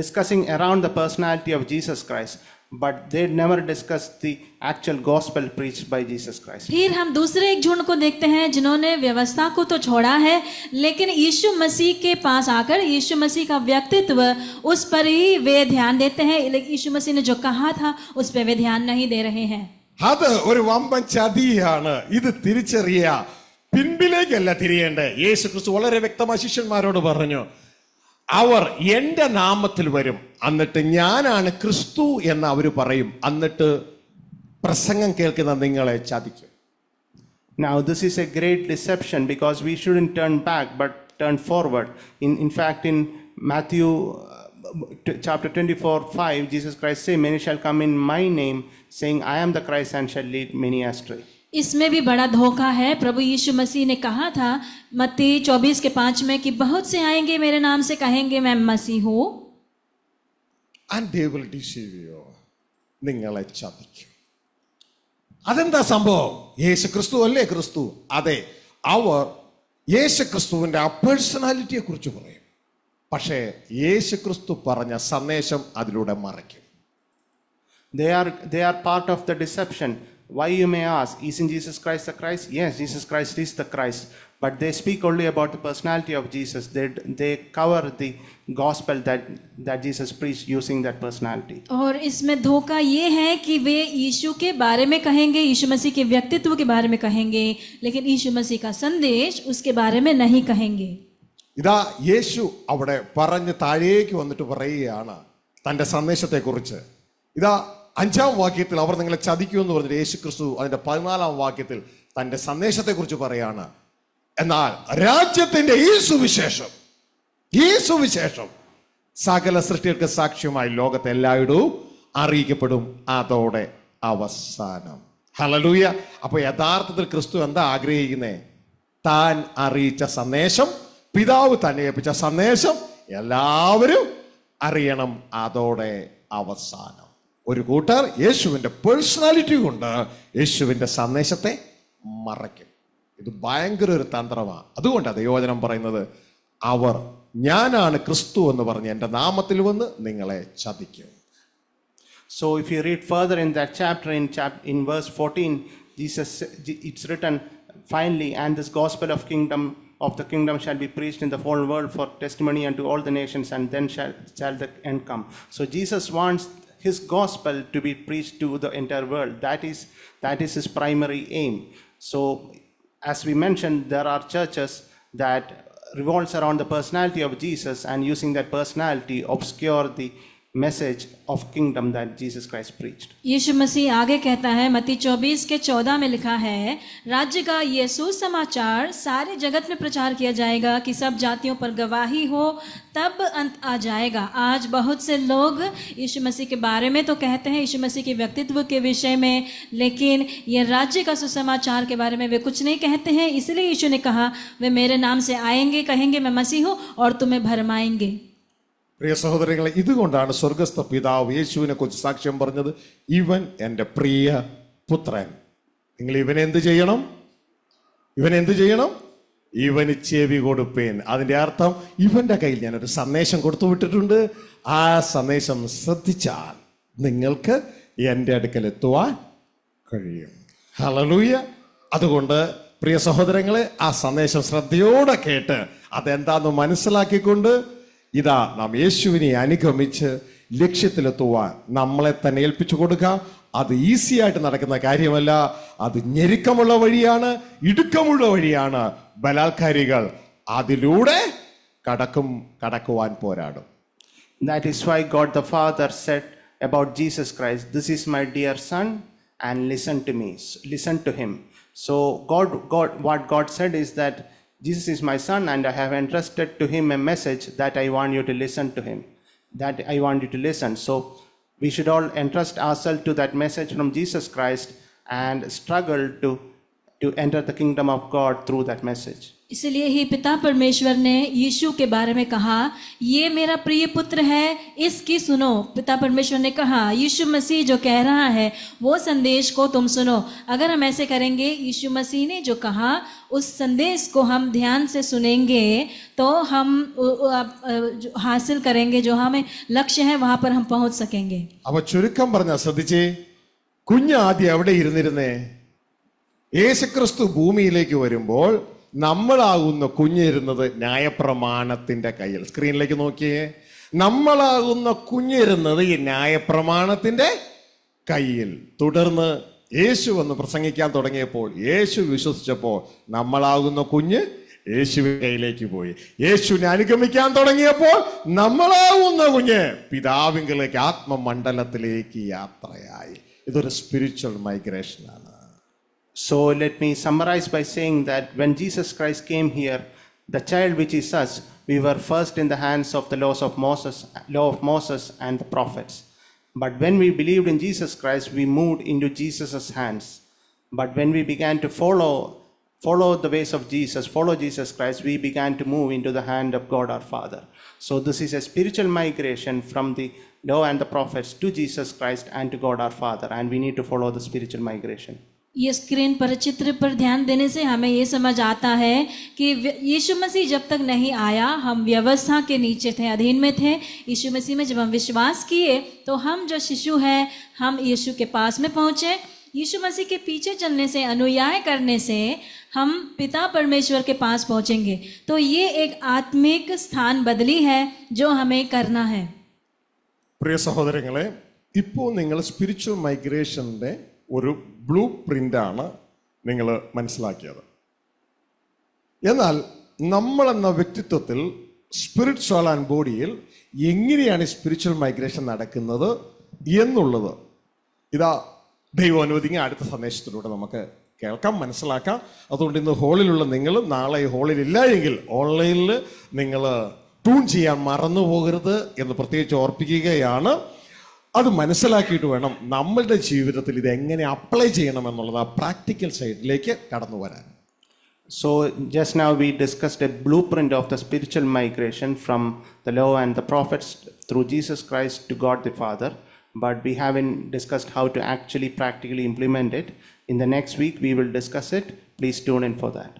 discussing around the personality of Jesus Christ. but they never discuss the actual gospel preached by Jesus Christ. फिर हम दूसरे एक झुंड को देखते हैं जिन्होंने व्यवस्था को तो छोड़ा है लेकिन यीशु मसीह के पास आकर यीशु मसीह का व्यक्तित्व उस पर ही वे ध्यान देते हैं लेकिन यीशु मसीह ने जो कहा था उस पर वे ध्यान नहीं दे रहे हैं അത് ഒരു വമ്പൻ ചതിയാണ് ഇത് തിരിച്ചറിയുക പിൻപിലേക്കല്ല തിരിയേണ്ടത് യേശു ക്രിസ്തു വളരെ വ്യക്തമായി ശിഷ്യന്മാരോട് പറഞ്ഞു അവർ എൻ്റെ നാമത്തിൽ വരും എന്നിട്ട് ഞാനാണ് ക്രിസ്തു എന്ന് അവർ പറയും എന്നിട്ട് പ്രസംഗം കേൾക്കുന്ന നിങ്ങളെ ചതിക്കും Now, this is a great deception because we shouldn't turn back but turn forward. In, in fact, in Matthew uh, chapter 24 5, Jesus Christ says, Many shall come in my name, saying, I am the Christ, and shall lead many astray. इसमें भी बड़ा धोखा है प्रभु यीशु मसीह ने कहा था मत्ती 24 के पांच में कि बहुत से आएंगे मेरे नाम से कहेंगे मैं मसीह हूं അതെന്താ സംഭവം യേശു ക്രിസ്തു അല്ലേ ക്രിസ്തു അതെ അവർ യേശു ആ പേഴ്സണാലിറ്റിയെ കുറിച്ച് പറയും പക്ഷേ യേശു ക്രിസ്തു പറഞ്ഞ സന്ദേശം അതിലൂടെ മറയ്ക്കും Why you may ask, isn't Jesus Christ the Christ? Yes, Jesus Christ is the Christ. But they speak only about the personality of Jesus. They, they cover the gospel that, that Jesus preached using that personality. और इसमें धोखा ये है कि वे यीशु के बारे में कहेंगे यीशु मसीह के व्यक्तित्व के बारे में कहेंगे लेकिन यीशु मसीह का संदेश उसके बारे में नहीं कहेंगे ഇതാ യേശു അവിടെ പറഞ്ഞ് താഴേക്ക് വന്നിട്ട് പറയുകയാണ് തൻ്റെ സന്ദേശത്തെക്കുറിച്ച് ഇതാ അഞ്ചാം വാക്യത്തിൽ അവർ നിങ്ങളെ എന്ന് പറഞ്ഞിട്ട് യേശു ക്രിസ്തു അതിന്റെ പതിനാലാം വാക്യത്തിൽ തന്റെ സന്ദേശത്തെക്കുറിച്ച് പറയാണ് എന്നാൽ രാജ്യത്തിന്റെ ഈ സുവിശേഷം ഈ സുവിശേഷം സകല സൃഷ്ടികൾക്ക് സാക്ഷ്യമായി ലോകത്തെ എല്ലായിടവും അറിയിക്കപ്പെടും അതോടെ അവസാനം ഹലലൂയ അപ്പൊ യഥാർത്ഥത്തിൽ ക്രിസ്തു എന്താ ആഗ്രഹിക്കുന്നേ താൻ അറിയിച്ച സന്ദേശം പിതാവ് തന്നെ ഏൽപ്പിച്ച സന്ദേശം എല്ലാവരും അറിയണം അതോടെ അവസാനം ഒരു കൂട്ടർ യേശുവിൻ്റെ പേഴ്സണാലിറ്റി കൊണ്ട് യേശുവിൻ്റെ സന്ദേശത്തെ മറയ്ക്കും ഇത് ഭയങ്കര ഒരു തന്ത്രമാണ് അതുകൊണ്ടാണ് ദൈവവചനം പറയുന്നത് അവർ ഞാനാണ് ക്രിസ്തു എന്ന് പറഞ്ഞ് എൻ്റെ നാമത്തിൽ വന്ന് നിങ്ങളെ ചതിക്കും so if you read further in that chapter in in verse fourteen Jesus it's written finally and this gospel of kingdom of the kingdom shall be preached in the whole world for testimony and to all the nations and then shall the end come so Jesus wants his gospel to be preached to the entire world. That is, that is his primary aim. So, as we mentioned, there are churches that revolves around the personality of Jesus and using that personality obscure the message of kingdom that Jesus Christ preached. Yeshu Masih आगे कहता है मत्ती 24 के 14 में लिखा है राज्य का ये सुसमाचार सारे जगत में प्रचार किया जाएगा कि सब जातियों पर गवाही हो तब अंत आ जाएगा आज बहुत से लोग यीशु मसीह के बारे में तो कहते हैं यीशु मसीह के व्यक्तित्व के विषय में लेकिन ये राज्य का सुसमाचार के बारे में वे कुछ नहीं कहते हैं इसलिए यीशु ने कहा वे मेरे नाम से आएंगे कहेंगे मैं मसीह हूँ और तुम्हें भरमाएंगे പ്രിയ സഹോദരങ്ങളെ ഇതുകൊണ്ടാണ് സ്വർഗസ്ഥ പിതാവ് യേശുവിനെ കുറിച്ച് സാക്ഷ്യം പറഞ്ഞത് ഇവൻ എൻ്റെ പ്രിയ പുത്രൻ നിങ്ങൾ ഇവനെ എന്ത് ചെയ്യണം ഇവൻ എന്ത് ചെയ്യണം ഇവന് ചെവി കൊടുപ്പേൻ അതിൻ്റെ അർത്ഥം ഇവൻ്റെ കയ്യിൽ ഞാനൊരു സന്ദേശം കൊടുത്തു വിട്ടിട്ടുണ്ട് ആ സന്ദേശം ശ്രദ്ധിച്ചാൽ നിങ്ങൾക്ക് എൻ്റെ അടുക്കൽ എത്തുവാൻ കഴിയും ഹലലൂയ അതുകൊണ്ട് പ്രിയ സഹോദരങ്ങളെ ആ സന്ദേശം ശ്രദ്ധയോടെ കേട്ട് അതെന്താന്ന് മനസ്സിലാക്കിക്കൊണ്ട് ഇതാ നാം യേശുവിനെ അനുഗമിച്ച് ലക്ഷ്യത്തിലെത്തുവാൻ നമ്മളെ തന്നെ ഏൽപ്പിച്ചു കൊടുക്കുക അത് ഈസി ആയിട്ട് നടക്കുന്ന കാര്യമല്ല അത് ഞെരുക്കമുള്ള വഴിയാണ് ഇടുക്കമുള്ള വഴിയാണ് ബലാത്കാരികൾ അതിലൂടെ കടക്കും കടക്കുവാൻ പോരാടും That is why God the Father said about Jesus Christ, This is my dear son, and listen to me, listen to him. So, God, God, what God said is that Jesus is my son, and I have entrusted to him a message that I want you to listen to him, that I want you to listen. So we should all entrust ourselves to that message from Jesus Christ and struggle to, to enter the kingdom of God through that message. इसलिए ही पिता परमेश्वर ने यीशु के बारे में कहा ये मेरा प्रिय पुत्र है इसकी सुनो पिता परमेश्वर ने कहा यीशु मसीह जो कह रहा है वो संदेश को तुम सुनो अगर हम ऐसे करेंगे यीशु मसीह ने जो कहा उस संदेश को हम ध्यान से सुनेंगे तो हम हासिल करेंगे जो हमें लक्ष्य है वहां पर हम पहुंच सकेंगे अब ചുരുക്കം പറഞ്ഞ कुंज आदि अवड़े അവിടെ भूमि वो നമ്മളാകുന്ന കുഞ്ഞിരുന്നത് ന്യായപ്രമാണത്തിന്റെ കയ്യിൽ സ്ക്രീനിലേക്ക് നോക്കിയേ നമ്മളാകുന്ന കുഞ്ഞിരുന്നത് ഈ ന്യായപ്രമാണത്തിന്റെ കയ്യിൽ തുടർന്ന് യേശു വന്ന് പ്രസംഗിക്കാൻ തുടങ്ങിയപ്പോൾ യേശു വിശ്വസിച്ചപ്പോൾ നമ്മളാകുന്ന കുഞ്ഞ് യേശുവിൻ്റെ കയ്യിലേക്ക് പോയി യേശുവിനെ അനുഗമിക്കാൻ തുടങ്ങിയപ്പോൾ നമ്മളാകുന്ന കുഞ്ഞ് പിതാവിങ്കിലേക്ക് ആത്മമണ്ഡലത്തിലേക്ക് യാത്രയായി ഇതൊരു സ്പിരിച്വൽ മൈഗ്രേഷനാണ് So let me summarize by saying that when Jesus Christ came here, the child which is us, we were first in the hands of the laws of Moses, law of Moses and the prophets. But when we believed in Jesus Christ, we moved into Jesus' hands. But when we began to follow follow the ways of Jesus, follow Jesus Christ, we began to move into the hand of God our Father. So this is a spiritual migration from the law and the prophets to Jesus Christ and to God our Father, and we need to follow the spiritual migration. ये screen पर चित्र पर ध्यान देने से हमें ये समझ आता है कि यीशु मसीह जब तक नहीं आया हम व्यवस्था के नीचे थे अधीन में थे यीशु मसीह में जब हम विश्वास किए तो हम जो शिशु है हम यीशु के पास में पहुँचे यीशु मसीह के पीछे चलने से अनुयाय करने से हम पिता परमेश्वर के पास पहुँचेंगे तो ये एक आत्मिक स्थान बदली है जो हमें करना है प्रिय सहोदर ഇപ്പോൾ നിങ്ങൾ माइग्रेशन മൈഗ്രേഷൻ്റെ ഒരു ബ്ലൂ പ്രിൻ്റാണ് നിങ്ങൾ മനസ്സിലാക്കിയത് എന്നാൽ നമ്മൾ എന്ന വ്യക്തിത്വത്തിൽ സ്പിരിറ്റ് സോൾ ആൻഡ് ബോഡിയിൽ എങ്ങനെയാണ് സ്പിരിച്വൽ മൈഗ്രേഷൻ നടക്കുന്നത് എന്നുള്ളത് ഇതാ ദൈവം അനുവദിക്കുക അടുത്ത സന്ദേശത്തിലൂടെ നമുക്ക് കേൾക്കാം മനസ്സിലാക്കാം അതുകൊണ്ട് ഇന്ന് ഹോളിലുള്ള നിങ്ങൾ നാളെ ഹോളിലില്ല എങ്കിൽ ഓൺലൈനിൽ നിങ്ങൾ ട്യൂൺ ചെയ്യാൻ മറന്നു പോകരുത് എന്ന് പ്രത്യേകിച്ച് ഓർപ്പിക്കുകയാണ് അത് മനസ്സിലാക്കിയിട്ട് വേണം നമ്മളുടെ ജീവിതത്തിൽ ഇത് എങ്ങനെ അപ്ലൈ ചെയ്യണം എന്നുള്ളത് ആ പ്രാക്ടിക്കൽ സൈഡിലേക്ക് കടന്നു വരാൻ so just now we discussed a blueprint of the spiritual migration from the law and the prophets through Jesus Christ to God the Father but we haven't discussed how to actually practically implement it. In the next week we will discuss it please tune in for that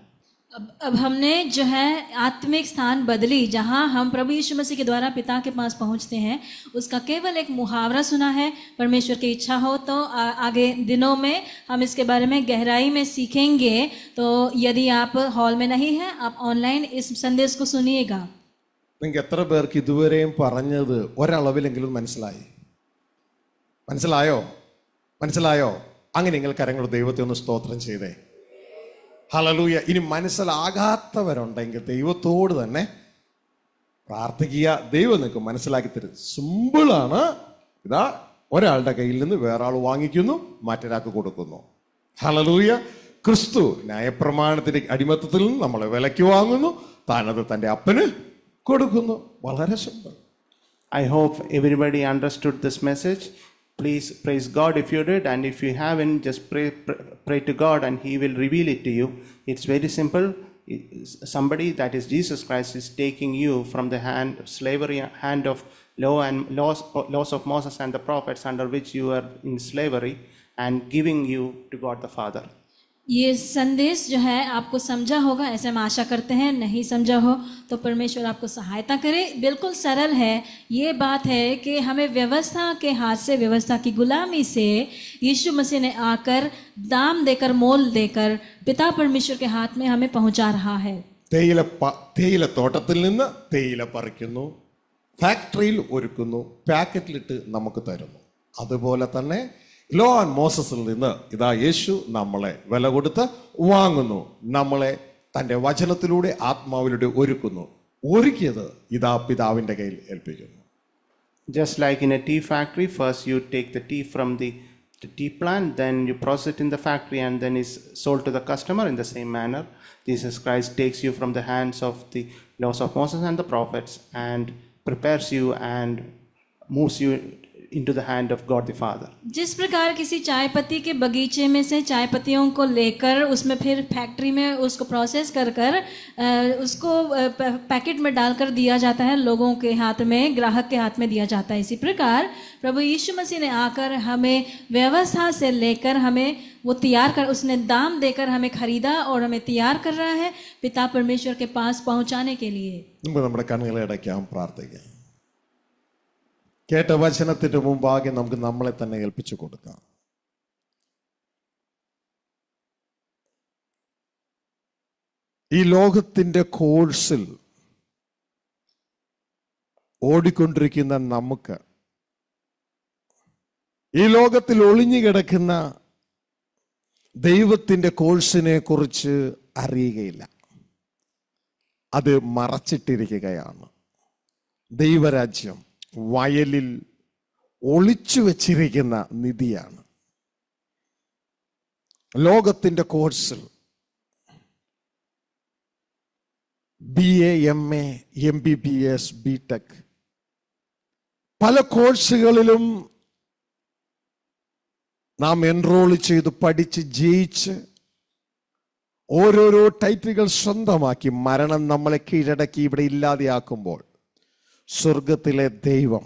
अब अब हमने जो है आत्मिक स्थान बदली जहाँ हम प्रभु यीशु मसीह के द्वारा पिता के पास पहुँचते हैं उसका केवल एक मुहावरा सुना है परमेश्वर की इच्छा हो तो आ, आगे दिनों में हम इसके बारे में गहराई में सीखेंगे तो यदि आप हॉल में नहीं हैं आप ऑनलाइन इस संदेश को सुनिएगा എത്ര പേർക്ക് ഇതുവരെയും പറഞ്ഞത് ഒരളവിലെങ്കിലും മനസ്സിലായി മനസ്സിലായോ മനസ്സിലായോ അങ്ങനെ നിങ്ങൾ ദൈവത്തെ ഒന്ന് സ്തോത്രം ചെയ്തേ ഹലലൂയ ഇനി മനസ്സിലാകാത്തവരുണ്ടെങ്കിൽ ദൈവത്തോട് തന്നെ പ്രാർത്ഥിക്കുക ദൈവം നിങ്ങൾക്ക് മനസ്സിലാക്കി തരും സിമ്പിളാണ് ഇതാ ഒരാളുടെ കയ്യിൽ നിന്ന് വേറൊരാൾ വാങ്ങിക്കുന്നു മറ്റൊരാൾക്ക് കൊടുക്കുന്നു ഹലലൂയ ക്രിസ്തു ന്യായപ്രമാണത്തിന്റെ അടിമത്തത്തിൽ നിന്ന് നമ്മളെ വിലയ്ക്ക് വാങ്ങുന്നു താനത് തൻ്റെ അപ്പന് കൊടുക്കുന്നു വളരെ simple I hope everybody understood this message Please praise God if you did, and if you haven't, just pray, pray to God and He will reveal it to you. It's very simple. Somebody that is Jesus Christ is taking you from the hand of slavery, hand of law and laws, laws of Moses and the prophets under which you were in slavery, and giving you to God the Father. ये संदेश जो है आपको समझा होगा ऐसे हम आशा करते हैं नहीं समझा हो तो परमेश्वर आपको सहायता करे बिल्कुल सरल है ये बात है कि हमें व्यवस्था के हाथ से व्यवस्था की गुलामी से यीशु मसीह ने आकर दाम देकर मोल देकर पिता परमेश्वर के हाथ में हमें पहुंचा रहा है തേയില തേയിലത്തോട്ടത്തിൽ നിന്ന് തേയില പറിക്കുന്നു ഫാക്ടറിയിൽ ഒരുക്കുന്നു പാക്കറ്റിലിട്ട് നമുക്ക് തരുന്നു അതുപോലെ തന്നെ ലോ ആൻഡ് മോസസിൽ നിന്ന് ഇതാ യേശു നമ്മളെ വില കൊടുത്ത് വാങ്ങുന്നു നമ്മളെ തൻ്റെ വചനത്തിലൂടെ ആത്മാവിലൂടെ ഒരുക്കുന്നു ഒരുക്കിയത് ഇതാ പിതാവിൻ്റെ കയ്യിൽ ഏൽപ്പിക്കുന്നു Just like in a tea factory, first you take the tea from the tea plant, then you process it in the factory, and then is sold to the customer in the same manner. Jesus Christ takes you from the hands of the laws of Moses and the prophets and prepares you and moves you into the hand of God the Father. जिस प्रकार किसी चाय पत्ती के बगीचे में से चाय पत्तियों को लेकर उसमें फिर फैक्ट्री में उसको प्रोसेस कर कर उसको पैकेट में डालकर दिया जाता है लोगों के हाथ में ग्राहक के हाथ में दिया जाता है इसी प्रकार प्रभु यीशु मसीह ने आकर हमें व्यवस्था से लेकर हमें वो तैयार कर उसने दाम देकर हमें खरीदा और हमें तैयार कर रहा है पिता परमेश्वर के पास पहुंचाने के लिए हम प्रार्थना കേട്ട വചനത്തിൻ്റെ മുമ്പാകെ നമുക്ക് നമ്മളെ തന്നെ ഏൽപ്പിച്ചു കൊടുക്കാം ഈ ലോകത്തിൻ്റെ കോഴ്സിൽ ഓടിക്കൊണ്ടിരിക്കുന്ന നമുക്ക് ഈ ലോകത്തിൽ ഒളിഞ്ഞു കിടക്കുന്ന ദൈവത്തിൻ്റെ കോഴ്സിനെ കുറിച്ച് അറിയുകയില്ല അത് മറച്ചിട്ടിരിക്കുകയാണ് ദൈവരാജ്യം വയലിൽ ഒളിച്ചു വച്ചിരിക്കുന്ന നിധിയാണ് ലോകത്തിൻ്റെ കോഴ്സിൽ B A M A M B B S B tech പല കോഴ്സുകളിലും നാം എൻറോൾ ചെയ്ത് പഠിച്ച് ജയിച്ച് ഓരോരോ ടൈറ്റിലുകൾ സ്വന്തമാക്കി മരണം നമ്മളെ കീഴടക്കി ഇവിടെ ഇല്ലാതെയാക്കുമ്പോൾ സ്വർഗത്തിലെ ദൈവം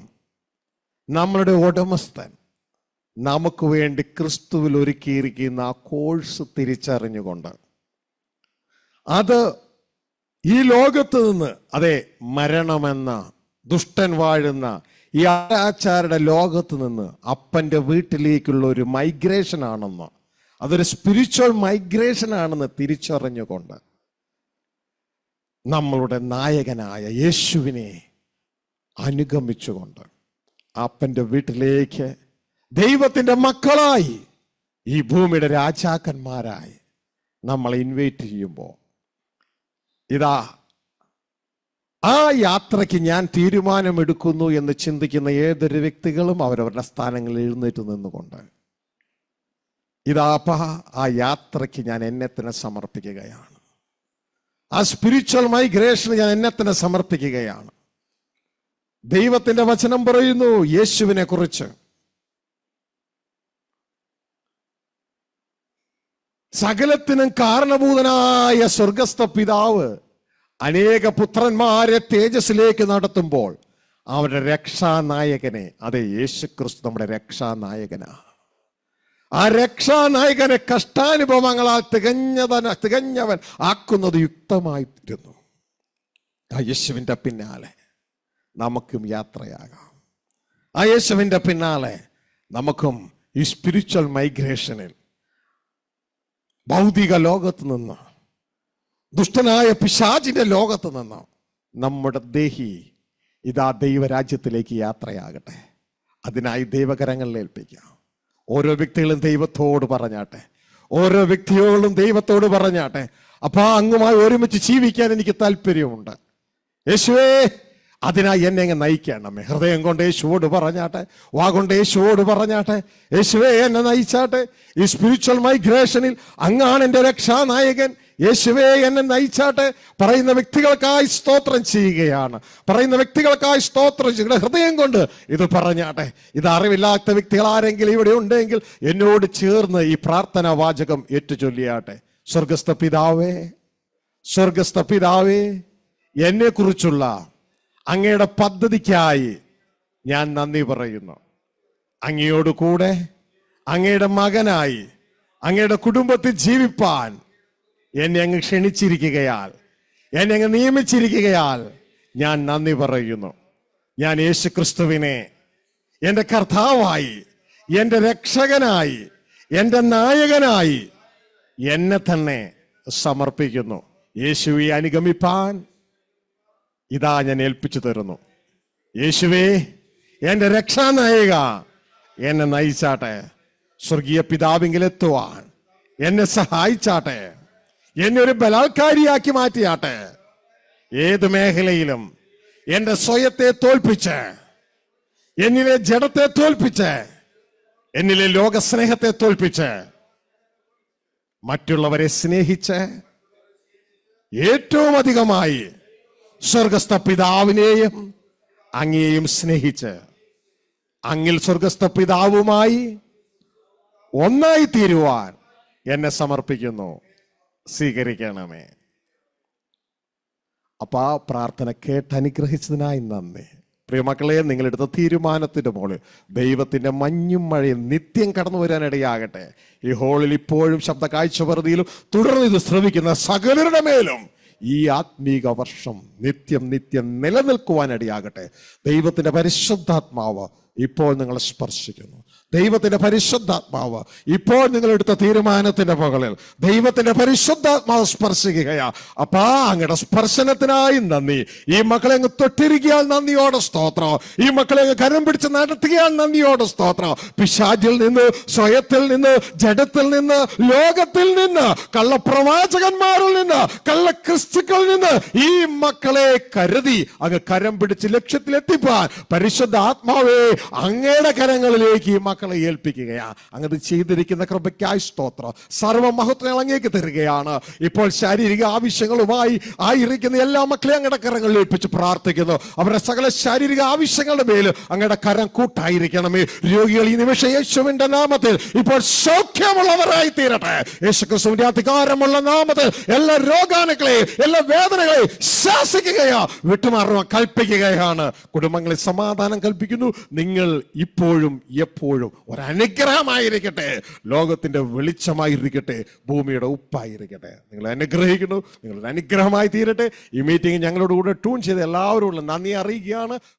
നമ്മളുടെ ഉടമസ്ഥൻ നമുക്ക് വേണ്ടി ക്രിസ്തുവിൽ ഒരുക്കിയിരിക്കുന്ന ആ കോഴ്സ് തിരിച്ചറിഞ്ഞുകൊണ്ട് അത് ഈ ലോകത്ത് നിന്ന് അതെ മരണമെന്ന ദുഷ്ടൻ വാഴുന്ന ഈ ആരാച്ചാരുടെ ലോകത്ത് നിന്ന് അപ്പൻ്റെ വീട്ടിലേക്കുള്ള ഒരു മൈഗ്രേഷൻ ആണെന്ന് അതൊരു സ്പിരിച്വൽ മൈഗ്രേഷൻ ആണെന്ന് തിരിച്ചറിഞ്ഞുകൊണ്ട് നമ്മളുടെ നായകനായ യേശുവിനെ അനുഗമിച്ചുകൊണ്ട് അപ്പൻ്റെ വീട്ടിലേക്ക് ദൈവത്തിൻ്റെ മക്കളായി ഈ ഭൂമിയുടെ രാജാക്കന്മാരായി നമ്മളെ ഇൻവൈറ്റ് ചെയ്യുമ്പോൾ ഇതാ ആ യാത്രയ്ക്ക് ഞാൻ തീരുമാനമെടുക്കുന്നു എന്ന് ചിന്തിക്കുന്ന ഏതൊരു വ്യക്തികളും അവരവരുടെ സ്ഥാനങ്ങളിൽ എഴുന്നേറ്റ് നിന്നുകൊണ്ട് ഇതാപ്പ ആ യാത്രയ്ക്ക് ഞാൻ എന്നെ തന്നെ സമർപ്പിക്കുകയാണ് ആ സ്പിരിച്വൽ മൈഗ്രേഷന് ഞാൻ എന്നെ തന്നെ സമർപ്പിക്കുകയാണ് ദൈവത്തിന്റെ വചനം പറയുന്നു യേശുവിനെ കുറിച്ച് സകലത്തിനും കാരണഭൂതനായ സ്വർഗസ്ഥ പിതാവ് അനേക പുത്രന്മാരെ തേജസ്സിലേക്ക് നടത്തുമ്പോൾ അവരുടെ രക്ഷാനായകനെ അതെ യേശു ക്രിസ്തു നമ്മുടെ രക്ഷാനായകനാ ആ രക്ഷാനായകനെ കഷ്ടാനുഭവങ്ങളാൽ തികഞ്ഞതന തികഞ്ഞവൻ ആക്കുന്നത് യുക്തമായിരുന്നു ആ യേശുവിൻ്റെ പിന്നാലെ നമുക്കും യാത്രയാകാം ആ യേശുവിൻ്റെ പിന്നാലെ നമുക്കും ഈ സ്പിരിച്വൽ മൈഗ്രേഷനിൽ ഭൗതിക ലോകത്ത് നിന്ന് ദുഷ്ടനായ പിശാചിൻ്റെ ലോകത്ത് നിന്ന് നമ്മുടെ ദേഹി ഇതാ ദൈവരാജ്യത്തിലേക്ക് യാത്രയാകട്ടെ അതിനായി ദൈവകരങ്ങളിൽ ഏൽപ്പിക്കാം ഓരോ വ്യക്തികളും ദൈവത്തോട് പറഞ്ഞാട്ടെ ഓരോ വ്യക്തികളും ദൈവത്തോട് പറഞ്ഞാട്ടെ അപ്പോൾ അങ്ങുമായി ഒരുമിച്ച് ജീവിക്കാൻ എനിക്ക് താല്പര്യമുണ്ട് യേശുവേ അതിനായി എന്നെ അങ്ങ് നയിക്കണമേ ഹൃദയം കൊണ്ട് യേശുവോട് പറഞ്ഞാട്ടെ വാഗൊണ്ട് യേശുവോട് പറഞ്ഞാട്ടെ യേശുവേ എന്നെ നയിച്ചാട്ടെ ഈ സ്പിരിച്വൽ മൈഗ്രേഷനിൽ അങ്ങാണ് എൻ്റെ രക്ഷാനായകൻ യേശുവേ എന്നെ നയിച്ചാട്ടെ പറയുന്ന വ്യക്തികൾക്കായി സ്തോത്രം ചെയ്യുകയാണ് പറയുന്ന വ്യക്തികൾക്കായി സ്തോത്രം ചെയ്യുക ഹൃദയം കൊണ്ട് ഇത് പറഞ്ഞാട്ടെ ഇത് അറിവില്ലാത്ത വ്യക്തികൾ ആരെങ്കിലും ഇവിടെ ഉണ്ടെങ്കിൽ എന്നോട് ചേർന്ന് ഈ പ്രാർത്ഥനാ വാചകം ഏറ്റുചൊല്ലിയാട്ടെ സ്വർഗസ്ഥ പിതാവേ സ്വർഗസ്ഥ പിതാവേ എന്നെക്കുറിച്ചുള്ള അങ്ങയുടെ പദ്ധതിക്കായി ഞാൻ നന്ദി പറയുന്നു അങ്ങയോട് കൂടെ അങ്ങയുടെ മകനായി അങ്ങയുടെ കുടുംബത്തിൽ ജീവിപ്പാൻ എന്നെ അങ്ങ് ക്ഷണിച്ചിരിക്കുകയാൽ എന്നെ അങ്ങ് നിയമിച്ചിരിക്കുകയാൽ ഞാൻ നന്ദി പറയുന്നു ഞാൻ യേശു ക്രിസ്തുവിനെ എൻ്റെ കർത്താവായി എൻ്റെ രക്ഷകനായി എൻ്റെ നായകനായി എന്നെ തന്നെ സമർപ്പിക്കുന്നു യേശുവി അനുഗമിപ്പാൻ ഇതാ ഞാൻ ഏൽപ്പിച്ചു തരുന്നു യേശുവേ എൻ്റെ രക്ഷാനായിക എന്നെ നയിച്ചാട്ടെ സ്വർഗീയ പിതാവിങ്കിലെത്തുവാൻ എന്നെ സഹായിച്ചാട്ടെ എന്നെ ഒരു ബലാത്കാരിയാക്കി മാറ്റിയാട്ടെ ഏത് മേഖലയിലും എൻ്റെ സ്വയത്തെ തോൽപ്പിച്ച് എന്നിലെ ജഡത്തെ തോൽപ്പിച്ച് എന്നിലെ ലോകസ്നേഹത്തെ തോൽപ്പിച്ച് മറ്റുള്ളവരെ സ്നേഹിച്ച് ഏറ്റവും അധികമായി സ്വർഗസ്ഥ പിതാവിനെയും അങ്ങേയും സ്നേഹിച്ച് അങ്ങിൽ സ്വർഗസ്ഥ പിതാവുമായി ഒന്നായി തീരുവാൻ എന്നെ സമർപ്പിക്കുന്നു സ്വീകരിക്കണമേ അപ്പൊ ആ പ്രാർത്ഥന കേട്ടനുഗ്രഹിച്ചതിനായി നന്ദി പ്രിയമക്കളെ നിങ്ങളെടുത്ത തീരുമാനത്തിന്റെ മുകളിൽ ദൈവത്തിന്റെ മഞ്ഞും മഴയും നിത്യം കടന്നു വരാനിടയാകട്ടെ ഈ ഹോളിൽ ഇപ്പോഴും ശബ്ദ കാഴ്ച പ്രതിയിലും തുടർന്ന് ഇത് ശ്രമിക്കുന്ന സകലരുടെ മേലും ഈ ആത്മീക വർഷം നിത്യം നിത്യം നിലനിൽക്കുവാനിടയാകട്ടെ ദൈവത്തിൻ്റെ പരിശുദ്ധാത്മാവ് ഇപ്പോൾ നിങ്ങളെ സ്പർശിക്കുന്നു ദൈവത്തിന്റെ പരിശുദ്ധാത്മാവ് ഇപ്പോൾ നിങ്ങൾ എടുത്ത തീരുമാനത്തിന്റെ പകലിൽ ദൈവത്തിന്റെ പരിശുദ്ധാത്മാവ് സ്പർശിക്കുകയാ അപ്പാ അങ്ങയുടെ സ്പർശനത്തിനായി നന്ദി ഈ മക്കളെ അങ്ങ് തൊട്ടിരിക്കാൻ നന്ദിയോടെ സ്തോത്രം ഈ മക്കളെ അങ്ങ് കരം പിടിച്ച് നടത്തുകയാൽ നന്ദിയോടെ സ്തോത്രം പിശാചിൽ നിന്ന് സ്വയത്തിൽ നിന്ന് ജഡത്തിൽ നിന്ന് ലോകത്തിൽ നിന്ന് കള്ളപ്രവാചകന്മാരിൽ നിന്ന് കള്ള ക്രിസ്തുക്കളിൽ നിന്ന് ഈ മക്കളെ കരുതി അങ്ങ് കരം പിടിച്ച് ലക്ഷ്യത്തിലെത്തിപ്പാൻ പരിശുദ്ധ ആത്മാവേ അങ്ങയുടെ കരങ്ങളിലേക്ക് ഈ മക്കൾ മക്കളെ ഏൽപ്പിക്കുകയാണ് അങ്ങനെ ചെയ്തിരിക്കുന്ന കൃപയ്ക്കായി സ്തോത്രം സർവമഹത്വം ഇളങ്ങിയേക്ക് തരികയാണ് ഇപ്പോൾ ശാരീരിക ആവശ്യങ്ങളുമായി ആയിരിക്കുന്ന എല്ലാ മക്കളെയും അങ്ങയുടെ കരങ്ങളിൽ ഏൽപ്പിച്ച് പ്രാർത്ഥിക്കുന്നു അവരുടെ സകല ശാരീരിക ആവശ്യങ്ങളുടെ മേൽ അങ്ങയുടെ കരം കൂട്ടായിരിക്കണമേ രോഗികൾ ഈ നിമിഷം യേശുവിന്റെ നാമത്തിൽ ഇപ്പോൾ സൗഖ്യമുള്ളവരായി തീരട്ടെ യേശുക്രിസ്തുവിന്റെ അധികാരമുള്ള നാമത്തിൽ എല്ലാ രോഗാണുക്കളെയും എല്ലാ വേദനകളെയും ശാസിക്കുകയാ വിട്ടുമാറുവാൻ കൽപ്പിക്കുകയാണ് കുടുംബങ്ങളെ സമാധാനം കൽപ്പിക്കുന്നു നിങ്ങൾ ഇപ്പോഴും എപ്പോഴും എപ്പോഴും ഒരനുഗ്രഹമായിരിക്കട്ടെ ലോകത്തിൻ്റെ വെളിച്ചമായിരിക്കട്ടെ ഭൂമിയുടെ ഉപ്പായിരിക്കട്ടെ നിങ്ങൾ അനുഗ്രഹിക്കുന്നു നിങ്ങളുടെ അനുഗ്രഹമായി തീരട്ടെ ഈ മീറ്റിംഗ് ഞങ്ങളോട് കൂടെ ട്യൂൺ ചെയ്ത് എല്ലാവരോടുള്ള നന്ദി അറിയിക്കുകയാണ്